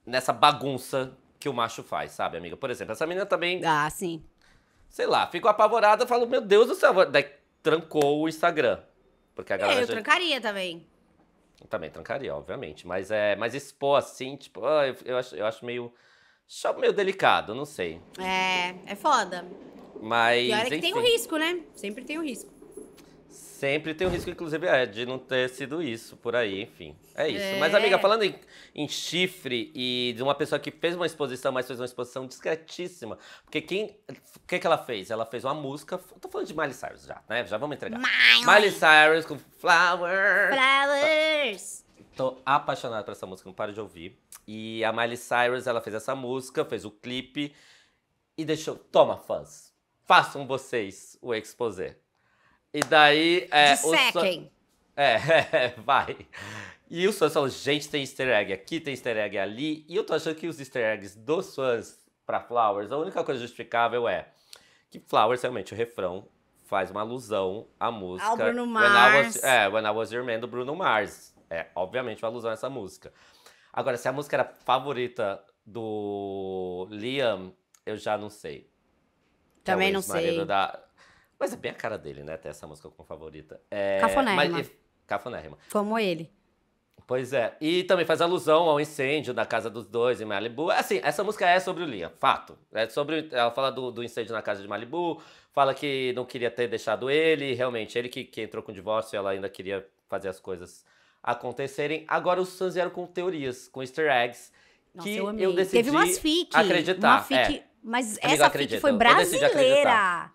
nessa bagunça que o macho faz, sabe, amiga? Por exemplo, essa menina também. Ah, sim. Sei lá, ficou apavorada, falou, meu Deus do céu. Daí trancou o Instagram. Porque a galera. É, eu já... trancaria também. Também trancaria, obviamente. Mas é, mas expor assim, tipo, ah, eu, eu, acho, eu acho meio. Acho meio delicado, não sei. É, é foda. Mas. E olha que enfim. tem o risco, né? Sempre tem o risco. Sempre tem o um risco, inclusive, é, de não ter sido isso por aí, enfim. É isso. É. Mas, amiga, falando em, em, chifre e de uma pessoa que fez uma exposição, mas fez uma exposição discretíssima. Porque quem. O que, que ela fez? Ela fez uma música. Tô falando de Miley Cyrus já, né? Já vamos entregar. Miley, Miley Cyrus com Flowers. Flowers. Tô apaixonada por essa música, não paro de ouvir. E a Miley Cyrus, ela fez essa música, fez o clipe e deixou. Toma, fãs. Façam vocês o exposé. E daí. É, Dissequem. É, é, vai. E os fãs falam, gente, tem easter egg aqui, tem easter egg ali. E eu tô achando que os easter eggs dos fãs para Flowers, a única coisa justificável é que Flowers, realmente, o refrão faz uma alusão à música. Ao Bruno Mars. When was, é, When I Was Your Man, do Bruno Mars. É, obviamente, uma alusão a essa música. Agora, se a música era favorita do Liam, eu já não sei. Também é não sei. Da, mas é bem a cara dele, né? Ter essa música como favorita. É, Cafonérrima. Mas, e, cafonérrima. Como ele. Pois é. E também faz alusão ao incêndio na casa dos dois em Malibu. É assim, essa música é sobre o Liam, fato. É sobre, ela fala do, do incêndio na casa de Malibu, fala que não queria ter deixado ele, realmente, ele que, que entrou com o divórcio, ela ainda queria fazer as coisas acontecerem. Agora os fãs vieram com teorias, com easter eggs, Nossa, que eu, eu, decidi Teve umas acreditar. Uma fique, é. Mas Amigo, essa fique foi brasileira.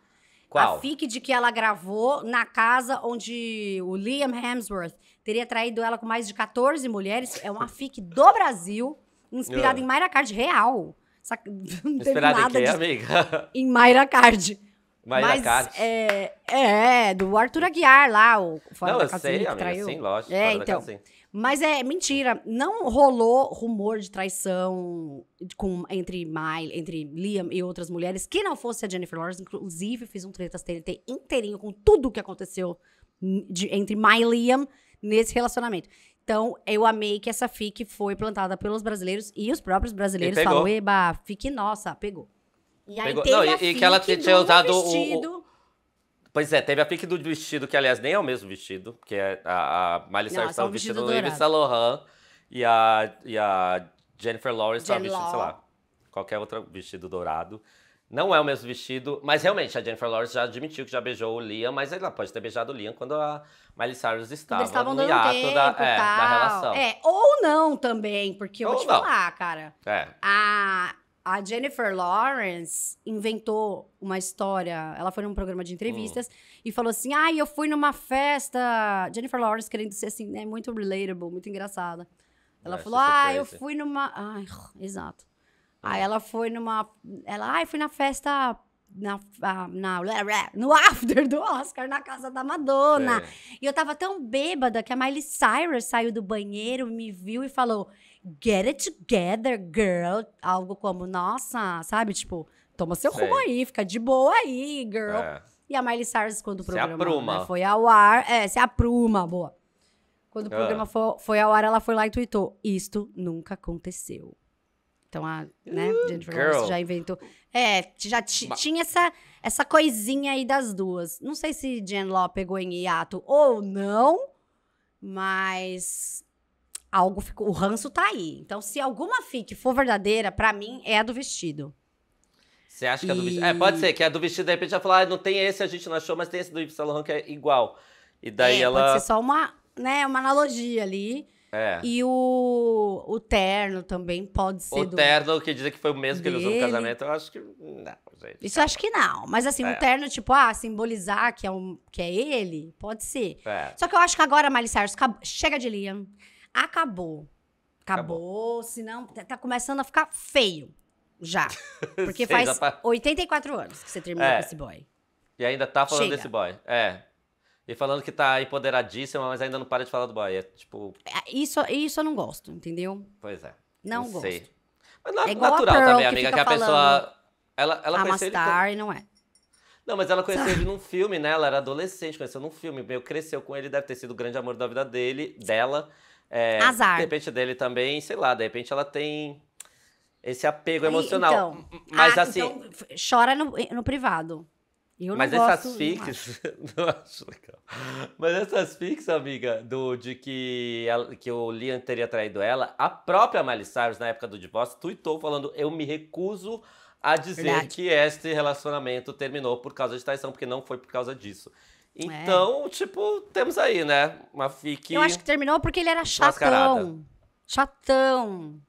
Qual? A fique de que ela gravou na casa onde o Liam Hemsworth teria traído ela com mais de 14 mulheres. É uma fique do Brasil, inspirada é. em Mayra Card real. Não teve inspirada nada em quem, de... amiga? Em Mayra Card. Mayra Mas, Card. É, é, do Arthur Aguiar lá, o Fora Não, da eu sei, amiga, traiu. sim, lógico. É, então. Casa, sim. Mas é mentira. Não rolou rumor de traição com, entre Miley, entre Liam e outras mulheres que não fosse a Jennifer Lawrence. Inclusive, fiz um treta TNT inteirinho com tudo o que aconteceu de, entre Miley e Liam nesse relacionamento. Então, eu amei que essa fique foi plantada pelos brasileiros e os próprios brasileiros falaram: Eba, fique nossa, pegou. E aí pegou. Não, e, que ela tinha usado vestido, o Pois é, teve a pique do vestido, que aliás nem é o mesmo vestido, que é a, a Miley Cyrus tá um vestido, Louis Saint Laurent e a, e a Jennifer Lawrence tá Jen tá sei lá, qualquer outro vestido dourado. Não é o mesmo vestido, mas realmente a Jennifer Lawrence já admitiu que já beijou o Liam, mas ela pode ter beijado o Liam quando a Miley Cyrus estava Eles estavam no dando hiato tempo, da, é, da relação. É, ou não também, porque eu ou vou te não. falar, cara. É. A a Jennifer Lawrence inventou uma história. Ela foi num programa de entrevistas e falou assim: ah, eu fui numa festa. Jennifer Lawrence querendo ser assim, né? Muito relatable, muito engraçada. Ela falou: ah, eu fui numa. Ai, exato. Ah. Aí ela foi numa. Ela, ai, ah, fui na festa na, na, no after do Oscar, na casa da Madonna. É. E eu tava tão bêbada que a Miley Cyrus saiu do banheiro, me viu e falou: get it together, girl. Algo como, nossa, sabe? Tipo, toma seu Sei. rumo aí, fica de boa aí, girl. É. E a Miley Cyrus, quando o programa né, foi ao ar, é, se apruma, boa. Quando o ah. programa foi, foi ao ar, ela foi lá e tweetou: Isto nunca aconteceu. Então a né, hum, Jennifer Girl. Lawrence já inventou. É, já tinha essa, essa coisinha aí das duas. Não sei se Jen Law pegou em hiato ou não, mas algo ficou, o ranço tá aí. Então, se alguma fique for verdadeira, para mim é a do vestido. Você acha que é do vestido? É, pode ser que a do vestido de repente já falar, ah, não tem esse, a gente não achou, mas tem esse do Yves Saint que é igual. E daí é, ela pode ser só uma, né, uma analogia ali. É. E o, o terno também pode ser. O do... terno que dizer que foi o mesmo dele. que ele usou no casamento, eu acho que. Não, gente. Isso eu tá. acho que não. Mas assim, é. o terno, tipo, ah, simbolizar que é, um, que é ele, pode ser. É. Só que eu acho que agora a chega de Liam. Acabou. Acabou, Acabou. senão tá, tá, começando a ficar feio já. Porque faz já 84 tá anos que você terminou é. com esse boy. E ainda tá falando Chega. desse boy. É. E falando que tá empoderadíssima, mas ainda não para de falar do boy. É tipo. É, isso, isso eu não gosto, entendeu? Pois é. Não, não gosto. Sei. Mas na, é natural também, amiga, que, que a pessoa. Ela, ela conheceu ele. e não é. Não, mas ela conheceu ele num filme, né? Ela era adolescente, conheceu num filme, meio cresceu com ele, deve ter sido o grande amor da vida dele, dela. É, Azar. De repente dele também, sei lá, de repente ela tem esse apego emocional. Então, ah, mas assim. Então, chora no, no privado. Eu mas não essas fixas Não acho. legal. Mas essas fixas amiga, do, de que, ela, que o Liam teria traído ela, a própria Miley Cyrus, na época do divórcio, tuitou falando: Eu me recuso a dizer Verdade. que este relacionamento terminou por causa de traição, porque não foi por causa disso. É. Então, é. tipo, temos aí, né? Uma fique. Eu acho que terminou porque ele era mascarada. chatão. Chatão.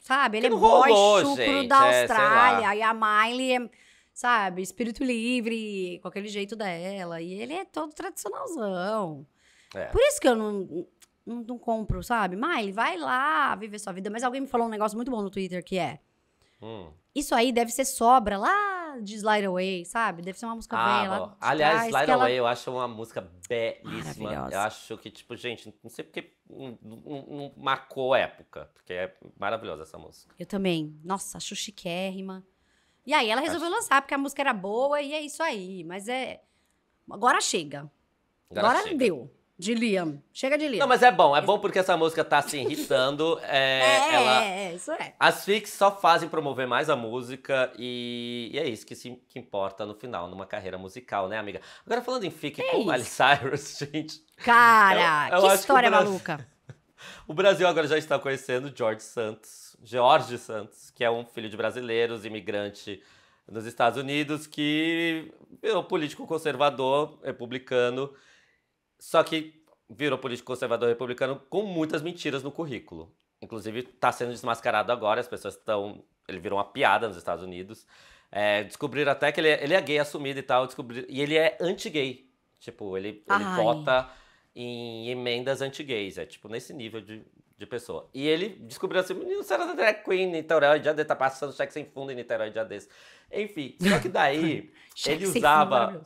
Sabe? Ele que é boy rolou, gente, da é, Austrália. E a Miley é, sabe, espírito livre, com aquele jeito dela. E ele é todo tradicionalzão. É. Por isso que eu não, não, não compro, sabe? Miley, vai lá viver sua vida. Mas alguém me falou um negócio muito bom no Twitter que é. Hum. Isso aí deve ser sobra lá de Slide Away, sabe? Deve ser uma música ah, bem lá. Aliás, trás, Slide Away ela... eu acho uma música belíssima. Eu acho que, tipo, gente, não sei porque não, não, não marcou época, porque é maravilhosa essa música. Eu também. Nossa, acho chiquérrima. E aí ela resolveu acho... lançar, porque a música era boa e é isso aí. Mas é. Agora chega. Agora, Agora chega. deu. De Liam. Chega de Liam. Não, mas é bom. É bom porque essa música tá se irritando. É, é, é, ela... é isso é. As fics só fazem promover mais a música e, e é isso que, se, que importa no final, numa carreira musical, né, amiga? Agora, falando em fic é com isso. Miley Cyrus, gente... Cara, eu, eu que história que Brasil... maluca. o Brasil agora já está conhecendo George Santos, George Santos, que é um filho de brasileiros, imigrante nos Estados Unidos, que é um político conservador, republicano... Só que virou político conservador republicano com muitas mentiras no currículo. Inclusive, está sendo desmascarado agora, as pessoas estão. Ele virou uma piada nos Estados Unidos. É, descobriram até que ele é, ele é gay assumido e tal. Descobrir, e ele é anti-gay. Tipo, ele, ele vota em emendas anti-gays. É tipo nesse nível de, de pessoa. E ele descobriu assim: menino, você era drag queen em Niterói, dia desse, tá passando cheque sem fundo em Niterói, dia desse. Enfim, só que daí ele usava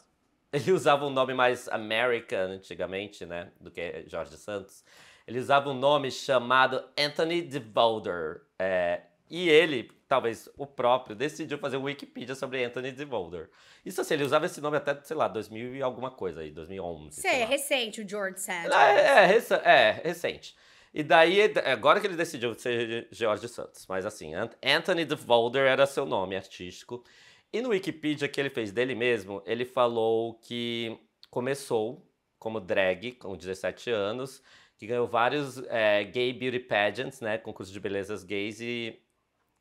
ele usava um nome mais American antigamente, né? Do que Jorge Santos. Ele usava um nome chamado Anthony DeVolder. É, e ele, talvez o próprio, decidiu fazer um Wikipedia sobre Anthony DeVolder. Isso assim, ele usava esse nome até, sei lá, 2000 e alguma coisa aí, 2011. Sei, sei é recente o George Santos. Ah, é, é, é, recente. E daí, agora que ele decidiu ser George Santos, mas assim, Anthony DeVolder era seu nome artístico. E no Wikipedia que ele fez dele mesmo, ele falou que começou como drag com 17 anos, que ganhou vários é, gay beauty pageants, né, concurso de belezas gays e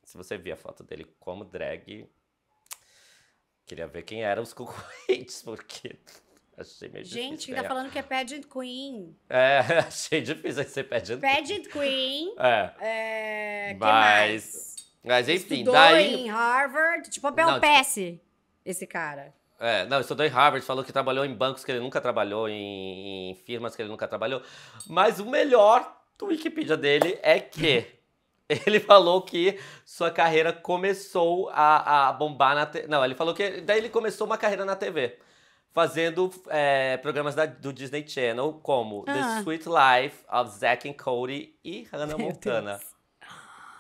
se você via a foto dele como drag, queria ver quem eram os concorrentes, porque achei meio Gente, difícil. Gente, tá falando que é pageant queen. É, achei difícil ser pageant. Pageant queen. É. é Mas... que mais? Mas enfim, Estudou daí... em Harvard, tipo Abel não, tipo... esse cara. É, não, estudou em Harvard, falou que trabalhou em bancos que ele nunca trabalhou, em, em firmas que ele nunca trabalhou. Mas o melhor do Wikipedia dele é que ele falou que sua carreira começou a, a bombar na... TV. Não, ele falou que... Daí ele começou uma carreira na TV fazendo é, programas da, do Disney Channel, como ah. The Sweet Life of Zack and Cody e Hannah Montana.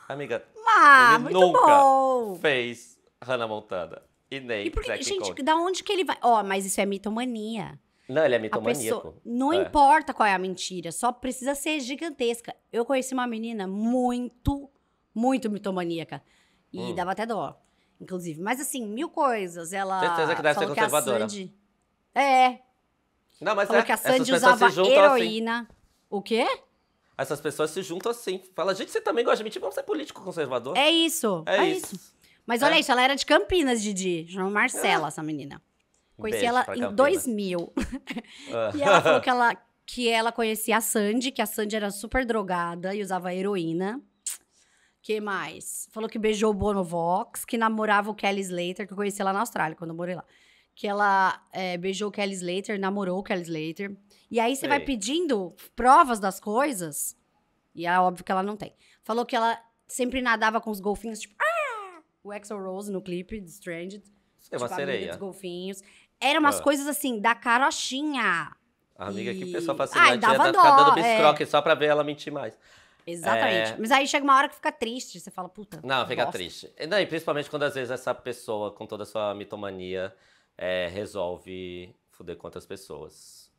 Amiga, ah, muito nunca bom. fez Hannah Montana. E nem e porque, Gente, da onde que ele vai? Ó, oh, mas isso é mitomania. Não, ele é mitomaníaco. Pessoa, não é. importa qual é a mentira, só precisa ser gigantesca. Eu conheci uma menina muito, muito mitomaníaca. E hum. dava até dó, inclusive. Mas assim, mil coisas. Ela. Certeza que deve ser conservadora. Sandy... É. Não, mas falou é, que a Sandy usava assim. heroína. Assim. O quê? Essas pessoas se juntam assim. Fala, gente, você também gosta de mentir? Tipo, Vamos ser é político conservador. É isso. É, é isso. isso. Mas olha é. isso, ela era de Campinas, Didi. Chama Marcela, é. essa menina. Conheci Beijo ela em 2000. Ah. e ela falou que ela, que ela conhecia a Sandy, que a Sandy era super drogada e usava heroína. que mais? Falou que beijou o Bonovox, que namorava o Kelly Slater, que eu conheci lá na Austrália, quando eu morei lá que ela é, beijou Kelly Slater, namorou Kelly Slater. E aí você vai pedindo provas das coisas. E é óbvio que ela não tem. Falou que ela sempre nadava com os golfinhos, tipo, ah! o Axel Rose no clipe de Stranded. é uma tipo, sereia. Dos golfinhos. Eram umas ah. coisas assim, da carochinha. A amiga, e... que pessoa fascinante. Assim, Ai, dava tá dó, tá dando biscroque é. só pra ver ela mentir mais. Exatamente. É... Mas aí chega uma hora que fica triste, você fala, puta. Não, fica bosta. triste. Não, e principalmente quando às vezes essa pessoa, com toda a sua mitomania, é, resolve fuder com outras pessoas.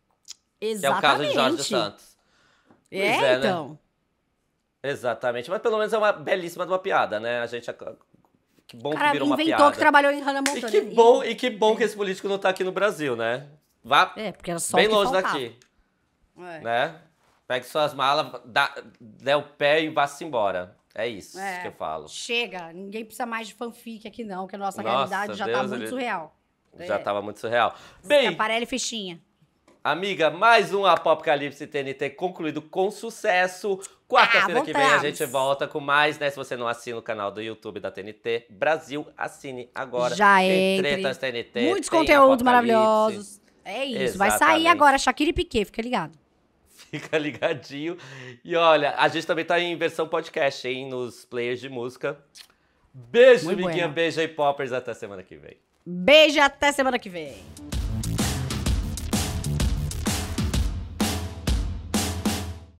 Exatamente. Que é o caso de Jorge Santos. É, é, né? então. Né? Exatamente, mas pelo menos é uma belíssima uma piada, né? A gente que bom Cara, que virou uma piada. inventou que trabalhou em Hannah Montana. E que bom, e que, bom que é. esse político não está aqui no Brasil, né? Vá é, porque era só bem longe faltava. daqui. Né? É. Né? suas malas, dá, dá o pé e vá-se embora. É isso é. que eu falo. Chega, ninguém precisa mais de fanfic aqui não, que a nossa, nossa realidade já está muito ele... surreal. É. Já tava muito surreal. Bem. Aparelho e fichinha. Amiga, mais um Apocalipse TNT concluído com sucesso. Quarta-feira ah, que vem a gente volta com mais, né? Se você não assina o canal do YouTube da TNT Brasil, assine agora. Já é. Tretas TNT. Muitos conteúdos maravilhosos. É isso. Exatamente. Vai sair agora Shakira e Piquet, fica ligado. Fica ligadinho. E olha, a gente também tá em versão podcast, hein? Nos players de música. Beijo, amiguinha. Beijo aí, poppers. Até semana que vem. Beijo até semana que vem.